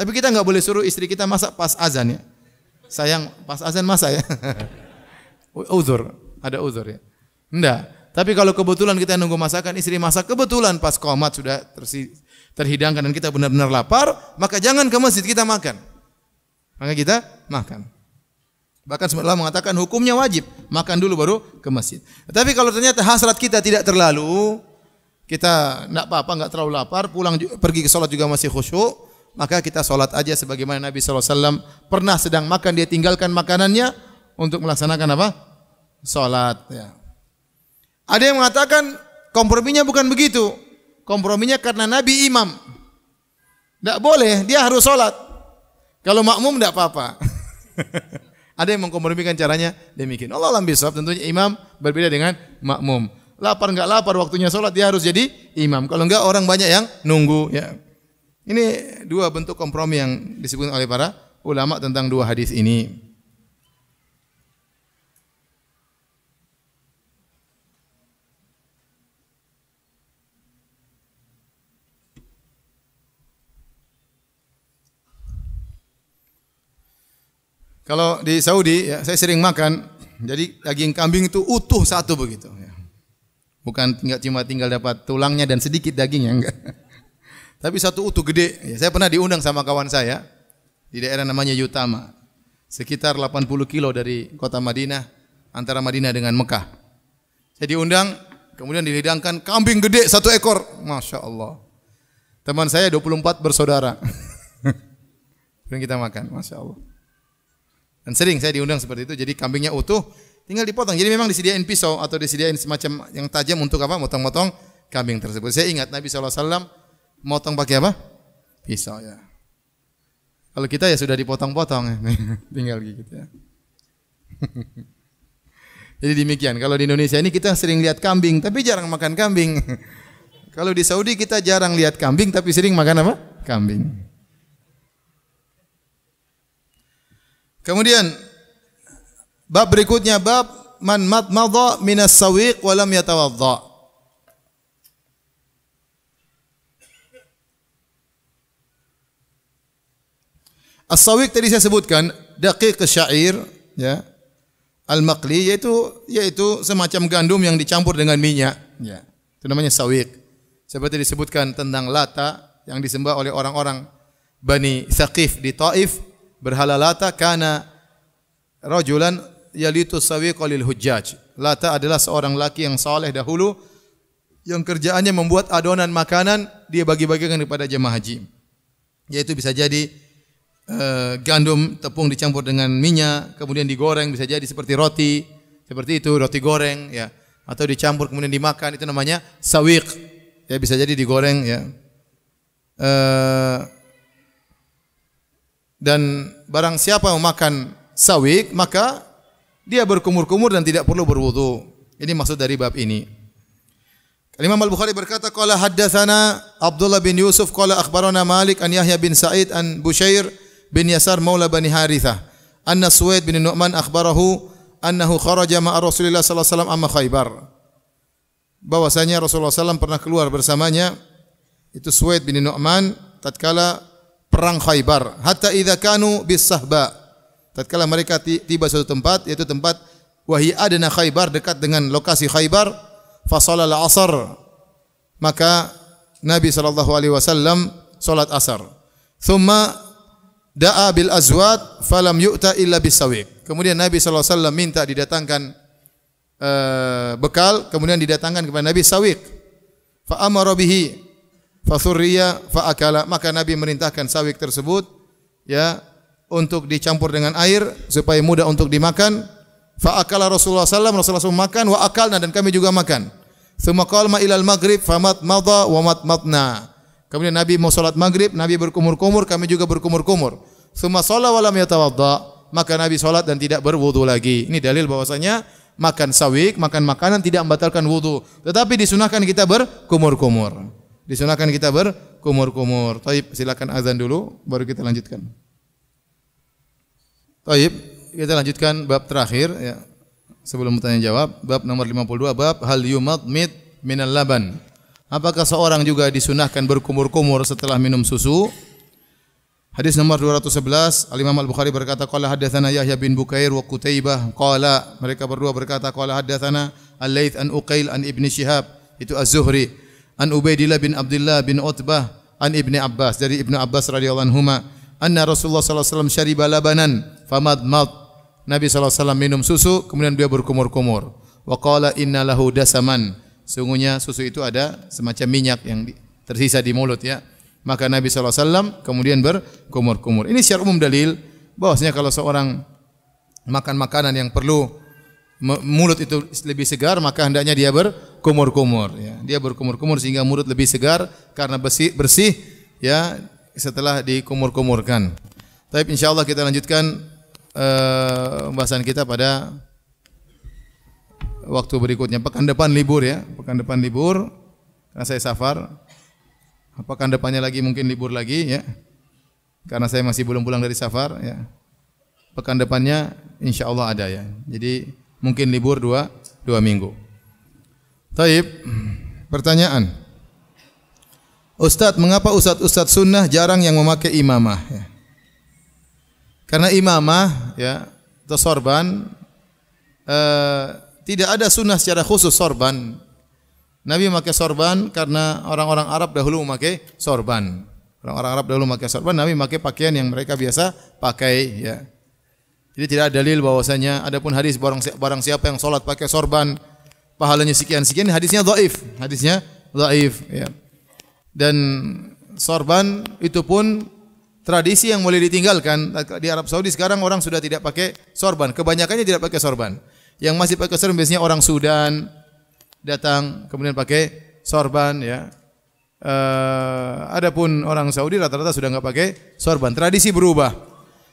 Tapi kita nggak boleh suruh istri kita masak pas azan ya. Sayang pas azan masa ya. uzur, ada uzur ya. Enggak. Tapi kalau kebetulan kita nunggu masakan, istri masak kebetulan pas komat sudah terhidangkan dan kita benar-benar lapar, maka jangan ke masjid kita makan. Maka kita makan. Bahkan Allah mengatakan hukumnya wajib, makan dulu baru ke masjid. Tapi kalau ternyata hasrat kita tidak terlalu, kita tidak apa-apa, nggak terlalu lapar, pulang pergi ke sholat juga masih khusyuk, maka kita sholat aja sebagaimana Nabi SAW pernah sedang makan dia tinggalkan makanannya untuk melaksanakan apa? Sholat. Ya. Ada yang mengatakan komprominya bukan begitu. Komprominya karena Nabi imam. Tidak boleh, dia harus sholat. Kalau makmum tidak apa-apa. Ada yang mengkompromikan caranya demikian. Allah alam bisawab tentunya imam berbeda dengan makmum. Lapar nggak lapar waktunya sholat dia harus jadi imam. Kalau enggak orang banyak yang nunggu ya. Ini dua bentuk kompromi yang disebutkan oleh para ulama tentang dua hadis ini. Kalau di Saudi, ya, saya sering makan, jadi daging kambing itu utuh satu begitu. Ya. Bukan nggak cuma tinggal dapat tulangnya dan sedikit dagingnya, enggak. Tapi satu utuh gede. Ya, saya pernah diundang sama kawan saya di daerah namanya Yutama. Sekitar 80 kilo dari kota Madinah, antara Madinah dengan Mekah. Saya diundang, kemudian dihidangkan kambing gede satu ekor. Masya Allah. Teman saya 24 bersaudara. Kemudian kita makan, Masya Allah. Dan sering saya diundang seperti itu, jadi kambingnya utuh, tinggal dipotong. Jadi memang disediain pisau atau disediain semacam yang tajam untuk apa? Motong-motong kambing tersebut. Saya ingat Nabi SAW motong pakai apa? Pisau ya. Kalau kita ya sudah dipotong-potong, tinggal gitu ya. Jadi demikian. Kalau di Indonesia ini kita sering lihat kambing, tapi jarang makan kambing. Kalau di Saudi kita jarang lihat kambing, tapi sering makan apa? Kambing. Kemudian bab berikutnya bab man mat madha minas sawiq walam yatawadda. As-sawiq tadi saya sebutkan daqiq syair ya. Al-maqli yaitu yaitu semacam gandum yang dicampur dengan minyak ya. Itu namanya sawiq. Seperti disebutkan tentang Lata yang disembah oleh orang-orang Bani Saqif di Taif berhala Lata karena rajulan yalitu sawiq lil hujjaj. Lata adalah seorang laki yang saleh dahulu yang kerjaannya membuat adonan makanan dia bagi-bagikan kepada jemaah haji. Yaitu bisa jadi Eh, gandum tepung dicampur dengan minyak, kemudian digoreng bisa jadi seperti roti, seperti itu roti goreng ya atau dicampur kemudian dimakan itu namanya sawik ya bisa jadi digoreng ya eh, dan barang siapa memakan sawik maka dia berkumur-kumur dan tidak perlu berwudu ini maksud dari bab ini Imam Al-Bukhari berkata qala haddatsana Abdullah bin Yusuf qala akhbarana Malik an Yahya bin Sa'id an Bushair bin Yasar Maula Bani Harithah. Anna Suwaid bin Nu'man akhbarahu annahu kharaja ma'a Rasulillah sallallahu alaihi wasallam amma Khaybar. Bahwasanya Rasulullah SAW pernah keluar bersamanya itu Suwaid bin Nu'man tatkala perang Khaybar hatta idza kanu sahba. tatkala mereka tiba suatu tempat yaitu tempat wahi adna Khaybar dekat dengan lokasi Khaybar fasalal asar maka Nabi sallallahu alaihi wasallam salat asar thumma da'a bil azwat falam yu'ta illa bisawik. Kemudian Nabi sallallahu alaihi wasallam minta didatangkan uh, bekal, kemudian didatangkan kepada Nabi sawik. Fa amara bihi fa surriya fa akala. Maka Nabi merintahkan sawik tersebut ya untuk dicampur dengan air supaya mudah untuk dimakan. Fa akala Rasulullah sallallahu Rasulullah SAW makan wa akalna dan kami juga makan. Tsumma qalma ilal maghrib famat madha wa mat matna. Kemudian Nabi mau salat maghrib, Nabi berkumur-kumur, kami juga berkumur-kumur. Suma sholat walam yatawadda. Maka Nabi salat dan tidak berwudu lagi. Ini dalil bahwasanya makan sawik, makan makanan tidak membatalkan wudu. Tetapi disunahkan kita berkumur-kumur. Disunahkan kita berkumur-kumur. Taib, silakan azan dulu, baru kita lanjutkan. Taib, kita lanjutkan bab terakhir ya. Sebelum bertanya jawab, bab nomor 52 bab hal yumad mit minal laban. Apakah seorang juga disunahkan berkumur-kumur setelah minum susu? Hadis nomor 211, Al-Imam Al-Bukhari berkata, Qala haddathana Yahya bin Bukair wa Qutaibah, Qala, mereka berdua berkata, Qala haddathana Al-Layth an Uqail an ibni Shihab, itu Az-Zuhri, an Ubaidillah bin Abdullah bin Utbah, an ibni Abbas, dari Ibn Abbas radhiyallahu anhu, anhuma, anna Rasulullah sallallahu alaihi wasallam syariba labanan famadmad. Nabi sallallahu alaihi wasallam minum susu kemudian dia berkumur-kumur. Wa qala inna lahu dasaman. Sungguhnya susu itu ada semacam minyak yang tersisa di mulut ya. Maka Nabi SAW kemudian berkumur-kumur. Ini secara umum dalil bahwasanya kalau seorang makan makanan yang perlu mulut itu lebih segar maka hendaknya dia berkumur-kumur ya. Dia berkumur-kumur sehingga mulut lebih segar karena bersih, bersih ya setelah dikumur-kumurkan. Tapi Allah kita lanjutkan uh, pembahasan kita pada waktu berikutnya. Pekan depan libur ya, pekan depan libur karena saya safar. Pekan depannya lagi mungkin libur lagi ya. Karena saya masih belum pulang dari safar ya. Pekan depannya insya Allah ada ya. Jadi mungkin libur dua, dua minggu. Taib, pertanyaan. Ustadz, mengapa ustadz-ustadz sunnah jarang yang memakai imamah? Ya. Karena imamah ya, atau sorban eh, tidak ada sunnah secara khusus sorban. Nabi memakai sorban karena orang-orang Arab dahulu memakai sorban. Orang-orang Arab dahulu memakai sorban, Nabi memakai pakaian yang mereka biasa pakai. Ya. Jadi tidak ada dalil bahwasanya adapun hadis barang, barang siapa yang sholat pakai sorban pahalanya sekian sekian hadisnya doif, hadisnya doif, ya dan sorban itu pun tradisi yang mulai ditinggalkan di Arab Saudi sekarang orang sudah tidak pakai sorban kebanyakannya tidak pakai sorban yang masih pakai sorban biasanya orang Sudan datang kemudian pakai sorban ya. E, adapun orang Saudi rata-rata sudah nggak pakai sorban. Tradisi berubah.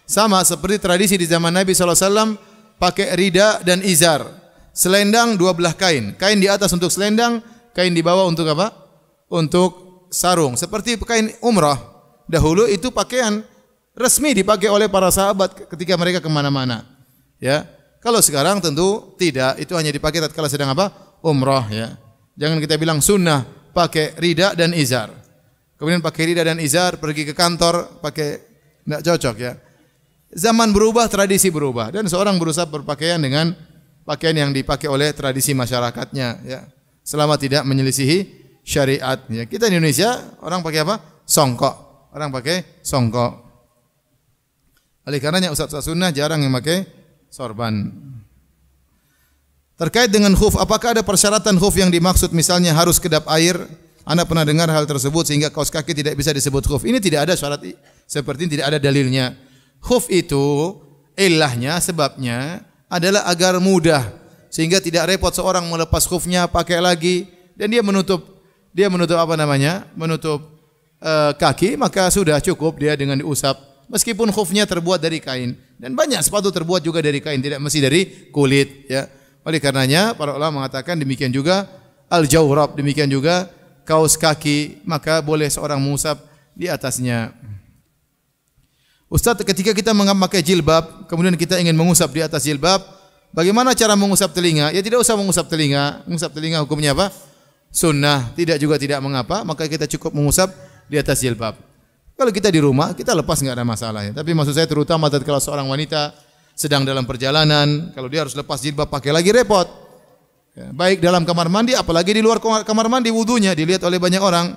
Sama seperti tradisi di zaman Nabi SAW pakai rida dan izar. Selendang dua belah kain. Kain di atas untuk selendang, kain di bawah untuk apa? Untuk sarung. Seperti kain umrah. Dahulu itu pakaian resmi dipakai oleh para sahabat ketika mereka kemana-mana. Ya, kalau sekarang tentu tidak, itu hanya dipakai tatkala sedang apa? Umrah ya. Jangan kita bilang sunnah pakai rida dan izar. Kemudian pakai rida dan izar pergi ke kantor pakai tidak cocok ya. Zaman berubah, tradisi berubah dan seorang berusaha berpakaian dengan pakaian yang dipakai oleh tradisi masyarakatnya ya. Selama tidak menyelisihi syariat ya. Kita di Indonesia orang pakai apa? Songkok. Orang pakai songkok. Oleh karenanya ustaz-ustaz sunnah jarang yang pakai sorban. Terkait dengan khuf, apakah ada persyaratan khuf yang dimaksud misalnya harus kedap air? Anda pernah dengar hal tersebut sehingga kaos kaki tidak bisa disebut khuf. Ini tidak ada syarat seperti ini tidak ada dalilnya. Khuf itu ilahnya sebabnya adalah agar mudah sehingga tidak repot seorang melepas khufnya pakai lagi dan dia menutup dia menutup apa namanya? menutup uh, kaki maka sudah cukup dia dengan diusap meskipun khufnya terbuat dari kain. Dan banyak sepatu terbuat juga dari kain, tidak mesti dari kulit ya. Oleh karenanya para ulama mengatakan demikian juga al-jawrab, demikian juga kaos kaki, maka boleh seorang mengusap di atasnya. Ustaz, ketika kita memakai jilbab, kemudian kita ingin mengusap di atas jilbab, bagaimana cara mengusap telinga? Ya tidak usah mengusap telinga. Mengusap telinga hukumnya apa? Sunnah. Tidak juga tidak mengapa, maka kita cukup mengusap di atas jilbab. Kalau kita di rumah, kita lepas nggak ada masalah ya. Tapi maksud saya terutama kalau seorang wanita sedang dalam perjalanan, kalau dia harus lepas jilbab pakai lagi repot. Ya, baik dalam kamar mandi, apalagi di luar kamar mandi wudhunya dilihat oleh banyak orang.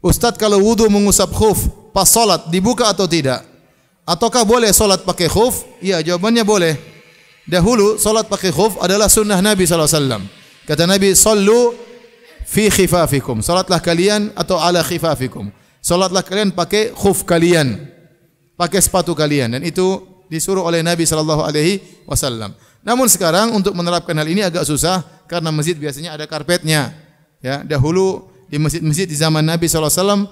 Ustadz kalau wudhu mengusap khuf pas solat dibuka atau tidak? Ataukah boleh solat pakai khuf? Iya jawabannya boleh. Dahulu solat pakai khuf adalah sunnah Nabi saw. Kata Nabi, "Sallu fi khifafikum. Salatlah kalian atau ala khifafikum. Salatlah kalian pakai khuf kalian. Pakai sepatu kalian dan itu disuruh oleh Nabi sallallahu alaihi wasallam. Namun sekarang untuk menerapkan hal ini agak susah karena masjid biasanya ada karpetnya. Ya, dahulu di masjid-masjid di zaman Nabi sallallahu alaihi wasallam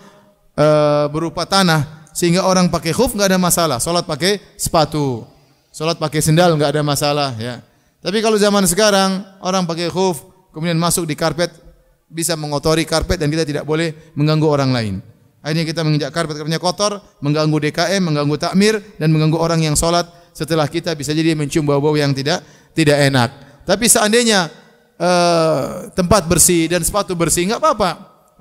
eh, berupa tanah sehingga orang pakai khuf enggak ada masalah, salat pakai sepatu. Salat pakai sendal enggak ada masalah ya. Tapi kalau zaman sekarang orang pakai khuf kemudian masuk di karpet bisa mengotori karpet dan kita tidak boleh mengganggu orang lain. Akhirnya kita menginjak karpet karpetnya kotor, mengganggu DKM, mengganggu takmir dan mengganggu orang yang sholat setelah kita bisa jadi mencium bau-bau yang tidak tidak enak. Tapi seandainya eh, tempat bersih dan sepatu bersih nggak apa-apa.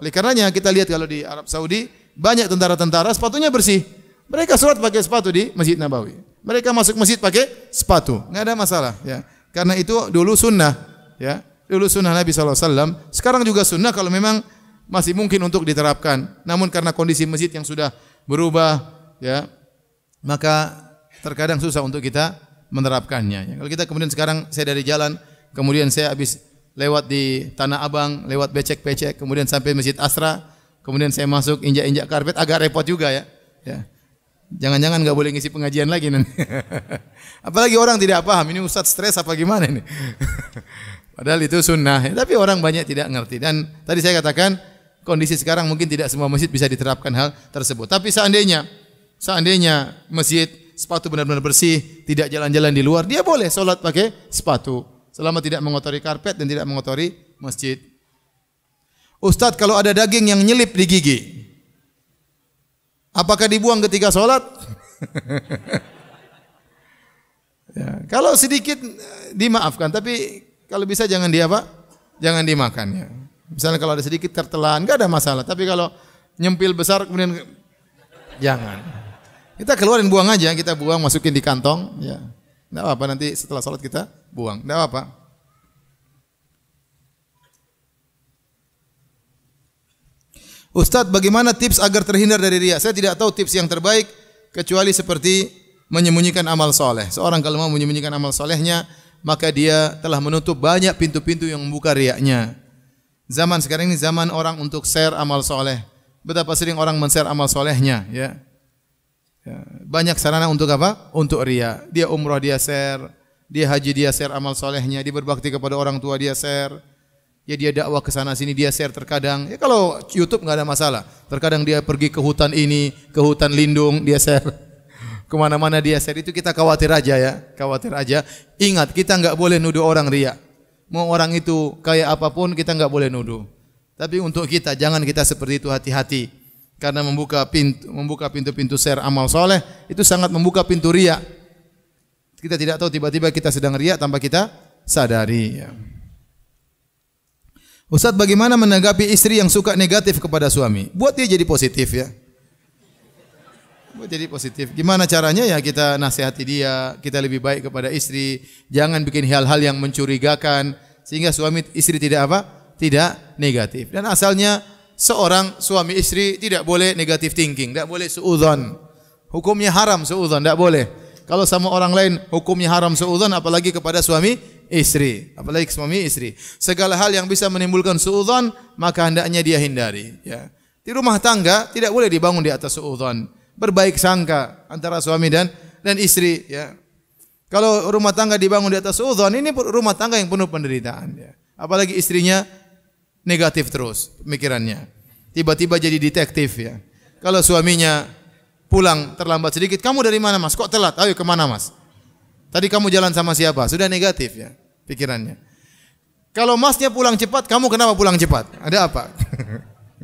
Oleh karenanya kita lihat kalau di Arab Saudi banyak tentara-tentara sepatunya bersih. Mereka sholat pakai sepatu di Masjid Nabawi. Mereka masuk masjid pakai sepatu, nggak ada masalah ya. Karena itu dulu sunnah ya dulu sunnah Nabi SAW. Sekarang juga sunnah kalau memang masih mungkin untuk diterapkan. Namun karena kondisi masjid yang sudah berubah, ya, maka terkadang susah untuk kita menerapkannya. Ya, kalau kita kemudian sekarang saya dari jalan, kemudian saya habis lewat di Tanah Abang, lewat becek-becek, kemudian sampai Masjid Asra, kemudian saya masuk injak-injak karpet, agak repot juga ya. ya. Jangan-jangan nggak boleh ngisi pengajian lagi nanti. Apalagi orang tidak paham, ini Ustadz stres apa gimana ini? Padahal itu sunnah, ya, tapi orang banyak tidak ngerti. Dan tadi saya katakan kondisi sekarang mungkin tidak semua masjid bisa diterapkan hal tersebut. Tapi seandainya, seandainya masjid sepatu benar-benar bersih, tidak jalan-jalan di luar, dia boleh sholat pakai sepatu selama tidak mengotori karpet dan tidak mengotori masjid. Ustadz kalau ada daging yang nyelip di gigi, apakah dibuang ketika sholat? ya, kalau sedikit eh, dimaafkan, tapi kalau bisa jangan diapa, apa? Jangan dimakan ya. Misalnya kalau ada sedikit tertelan, enggak ada masalah. Tapi kalau nyempil besar kemudian jangan. Kita keluarin buang aja, kita buang masukin di kantong, ya. Enggak apa-apa nanti setelah sholat kita buang. Enggak apa-apa. Ustadz, bagaimana tips agar terhindar dari ria? Saya tidak tahu tips yang terbaik kecuali seperti menyembunyikan amal soleh. Seorang kalau mau menyembunyikan amal solehnya, maka dia telah menutup banyak pintu-pintu yang membuka riaknya. Zaman sekarang ini zaman orang untuk share amal soleh. Betapa sering orang men-share amal solehnya. Ya. ya. Banyak sarana untuk apa? Untuk ria. Dia umroh dia share, dia haji dia share amal solehnya, dia berbakti kepada orang tua dia share. Ya dia dakwah ke sana sini dia share terkadang. Ya kalau YouTube nggak ada masalah. Terkadang dia pergi ke hutan ini, ke hutan lindung dia share kemana-mana dia share itu kita khawatir aja ya, khawatir aja. Ingat kita nggak boleh nuduh orang ria. Mau orang itu kayak apapun kita nggak boleh nuduh. Tapi untuk kita jangan kita seperti itu hati-hati karena membuka pintu membuka pintu-pintu share amal soleh itu sangat membuka pintu ria. Kita tidak tahu tiba-tiba kita sedang ria tanpa kita sadari. Ya. Ustaz bagaimana menanggapi istri yang suka negatif kepada suami? Buat dia jadi positif ya. Jadi positif. Gimana caranya ya kita nasihati dia, kita lebih baik kepada istri, jangan bikin hal-hal yang mencurigakan sehingga suami istri tidak apa? Tidak negatif. Dan asalnya seorang suami istri tidak boleh negatif thinking, tidak boleh suudzon. Hukumnya haram suudzon, tidak boleh. Kalau sama orang lain hukumnya haram suudzon apalagi kepada suami istri, apalagi suami istri. Segala hal yang bisa menimbulkan suudzon maka hendaknya dia hindari, ya. Di rumah tangga tidak boleh dibangun di atas suudzon berbaik sangka antara suami dan dan istri ya. Kalau rumah tangga dibangun di atas uzon, ini rumah tangga yang penuh penderitaan ya. Apalagi istrinya negatif terus pemikirannya. Tiba-tiba jadi detektif ya. Kalau suaminya pulang terlambat sedikit, kamu dari mana mas? Kok telat? Ayo kemana mas? Tadi kamu jalan sama siapa? Sudah negatif ya pikirannya. Kalau masnya pulang cepat, kamu kenapa pulang cepat? Ada apa?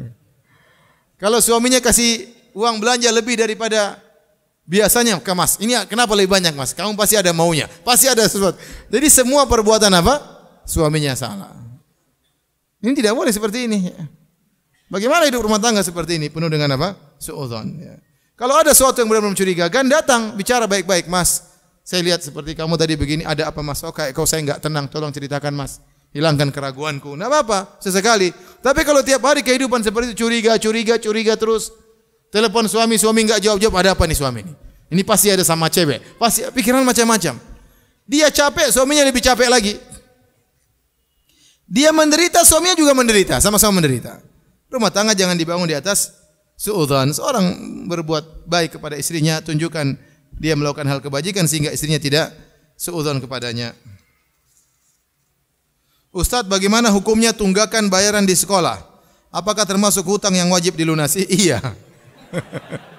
Kalau suaminya kasih uang belanja lebih daripada biasanya ke mas. Ini kenapa lebih banyak mas? Kamu pasti ada maunya, pasti ada sesuatu. Jadi semua perbuatan apa? Suaminya salah. Ini tidak boleh seperti ini. Bagaimana hidup rumah tangga seperti ini penuh dengan apa? Suudhan. Ya. Kalau ada sesuatu yang benar-benar mencurigakan, datang bicara baik-baik, Mas. Saya lihat seperti kamu tadi begini, ada apa Mas? Oke, oh, kayak kau saya enggak tenang, tolong ceritakan Mas. Hilangkan keraguanku. Nah, apa-apa, sesekali. Tapi kalau tiap hari kehidupan seperti itu curiga, curiga, curiga terus, Telepon suami, suami nggak jawab-jawab, ada apa nih suami ini? Ini pasti ada sama cewek. Pasti pikiran macam-macam. Dia capek, suaminya lebih capek lagi. Dia menderita, suaminya juga menderita, sama-sama menderita. Rumah tangga jangan dibangun di atas suudzon. Seorang berbuat baik kepada istrinya, tunjukkan dia melakukan hal kebajikan sehingga istrinya tidak suudzon kepadanya. Ustadz, bagaimana hukumnya tunggakan bayaran di sekolah? Apakah termasuk hutang yang wajib dilunasi? Iya.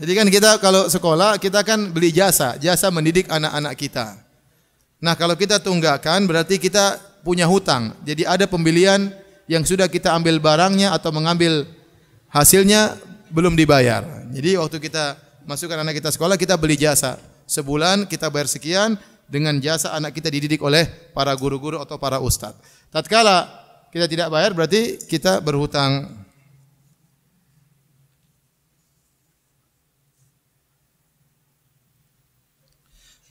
Jadi kan kita kalau sekolah kita kan beli jasa, jasa mendidik anak-anak kita. Nah, kalau kita tunggakan berarti kita punya hutang. Jadi ada pembelian yang sudah kita ambil barangnya atau mengambil hasilnya belum dibayar. Jadi waktu kita masukkan anak kita sekolah kita beli jasa. Sebulan kita bayar sekian dengan jasa anak kita dididik oleh para guru-guru atau para ustadz. Tatkala kita tidak bayar berarti kita berhutang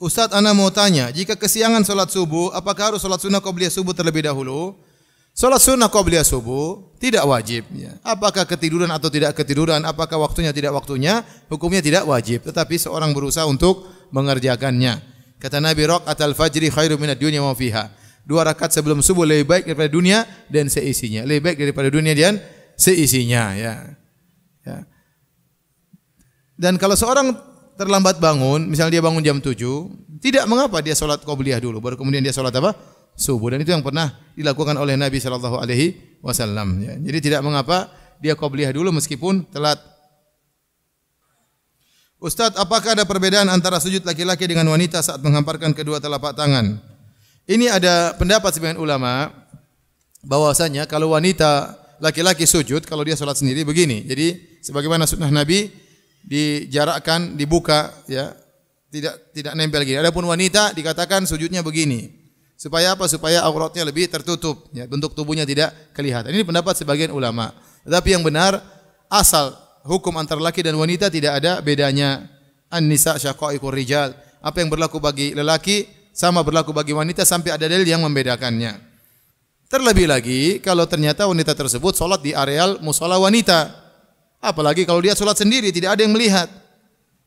Ustaz Ana mau tanya, jika kesiangan sholat subuh, apakah harus sholat sunnah qobliyah subuh terlebih dahulu? Sholat sunnah qobliyah subuh tidak wajib. Ya. Apakah ketiduran atau tidak ketiduran, apakah waktunya tidak waktunya, hukumnya tidak wajib. Tetapi seorang berusaha untuk mengerjakannya. Kata Nabi Rok Al fajri khairu minat dunia wa fiha. Dua rakaat sebelum subuh lebih baik daripada dunia dan seisinya. Lebih baik daripada dunia dan seisinya. Ya. ya. Dan kalau seorang terlambat bangun, misalnya dia bangun jam 7, tidak mengapa dia sholat qobliyah dulu, baru kemudian dia sholat apa? Subuh. Dan itu yang pernah dilakukan oleh Nabi Shallallahu Alaihi Wasallam. Ya. Jadi tidak mengapa dia qobliyah dulu meskipun telat. Ustadz, apakah ada perbedaan antara sujud laki-laki dengan wanita saat menghamparkan kedua telapak tangan? Ini ada pendapat sebagian ulama bahwasanya kalau wanita laki-laki sujud kalau dia sholat sendiri begini. Jadi sebagaimana sunnah Nabi dijarakkan, dibuka ya. Tidak tidak nempel gini. Adapun wanita dikatakan sujudnya begini. Supaya apa? Supaya auratnya lebih tertutup ya, bentuk tubuhnya tidak kelihatan. Ini pendapat sebagian ulama. Tetapi yang benar asal hukum antara laki dan wanita tidak ada bedanya. An-nisa syaqaiqur rijal. Apa yang berlaku bagi lelaki sama berlaku bagi wanita sampai ada dalil yang membedakannya. Terlebih lagi kalau ternyata wanita tersebut sholat di areal musola wanita, Apalagi kalau dia sholat sendiri, tidak ada yang melihat.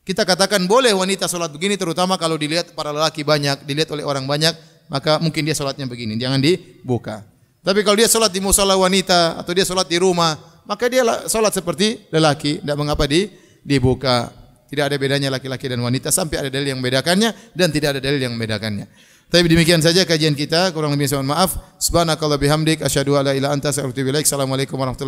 Kita katakan boleh wanita sholat begini, terutama kalau dilihat para lelaki banyak, dilihat oleh orang banyak, maka mungkin dia sholatnya begini, jangan dibuka. Tapi kalau dia sholat di musola wanita atau dia sholat di rumah, maka dia sholat seperti lelaki, tidak mengapa di, dibuka. Tidak ada bedanya laki-laki dan wanita sampai ada dalil yang membedakannya dan tidak ada dalil yang membedakannya. Tapi demikian saja kajian kita, kurang lebih mohon maaf. Subhanakallah bihamdik asyhadu alla ilaha anta astaghfiruka Assalamualaikum warahmatullahi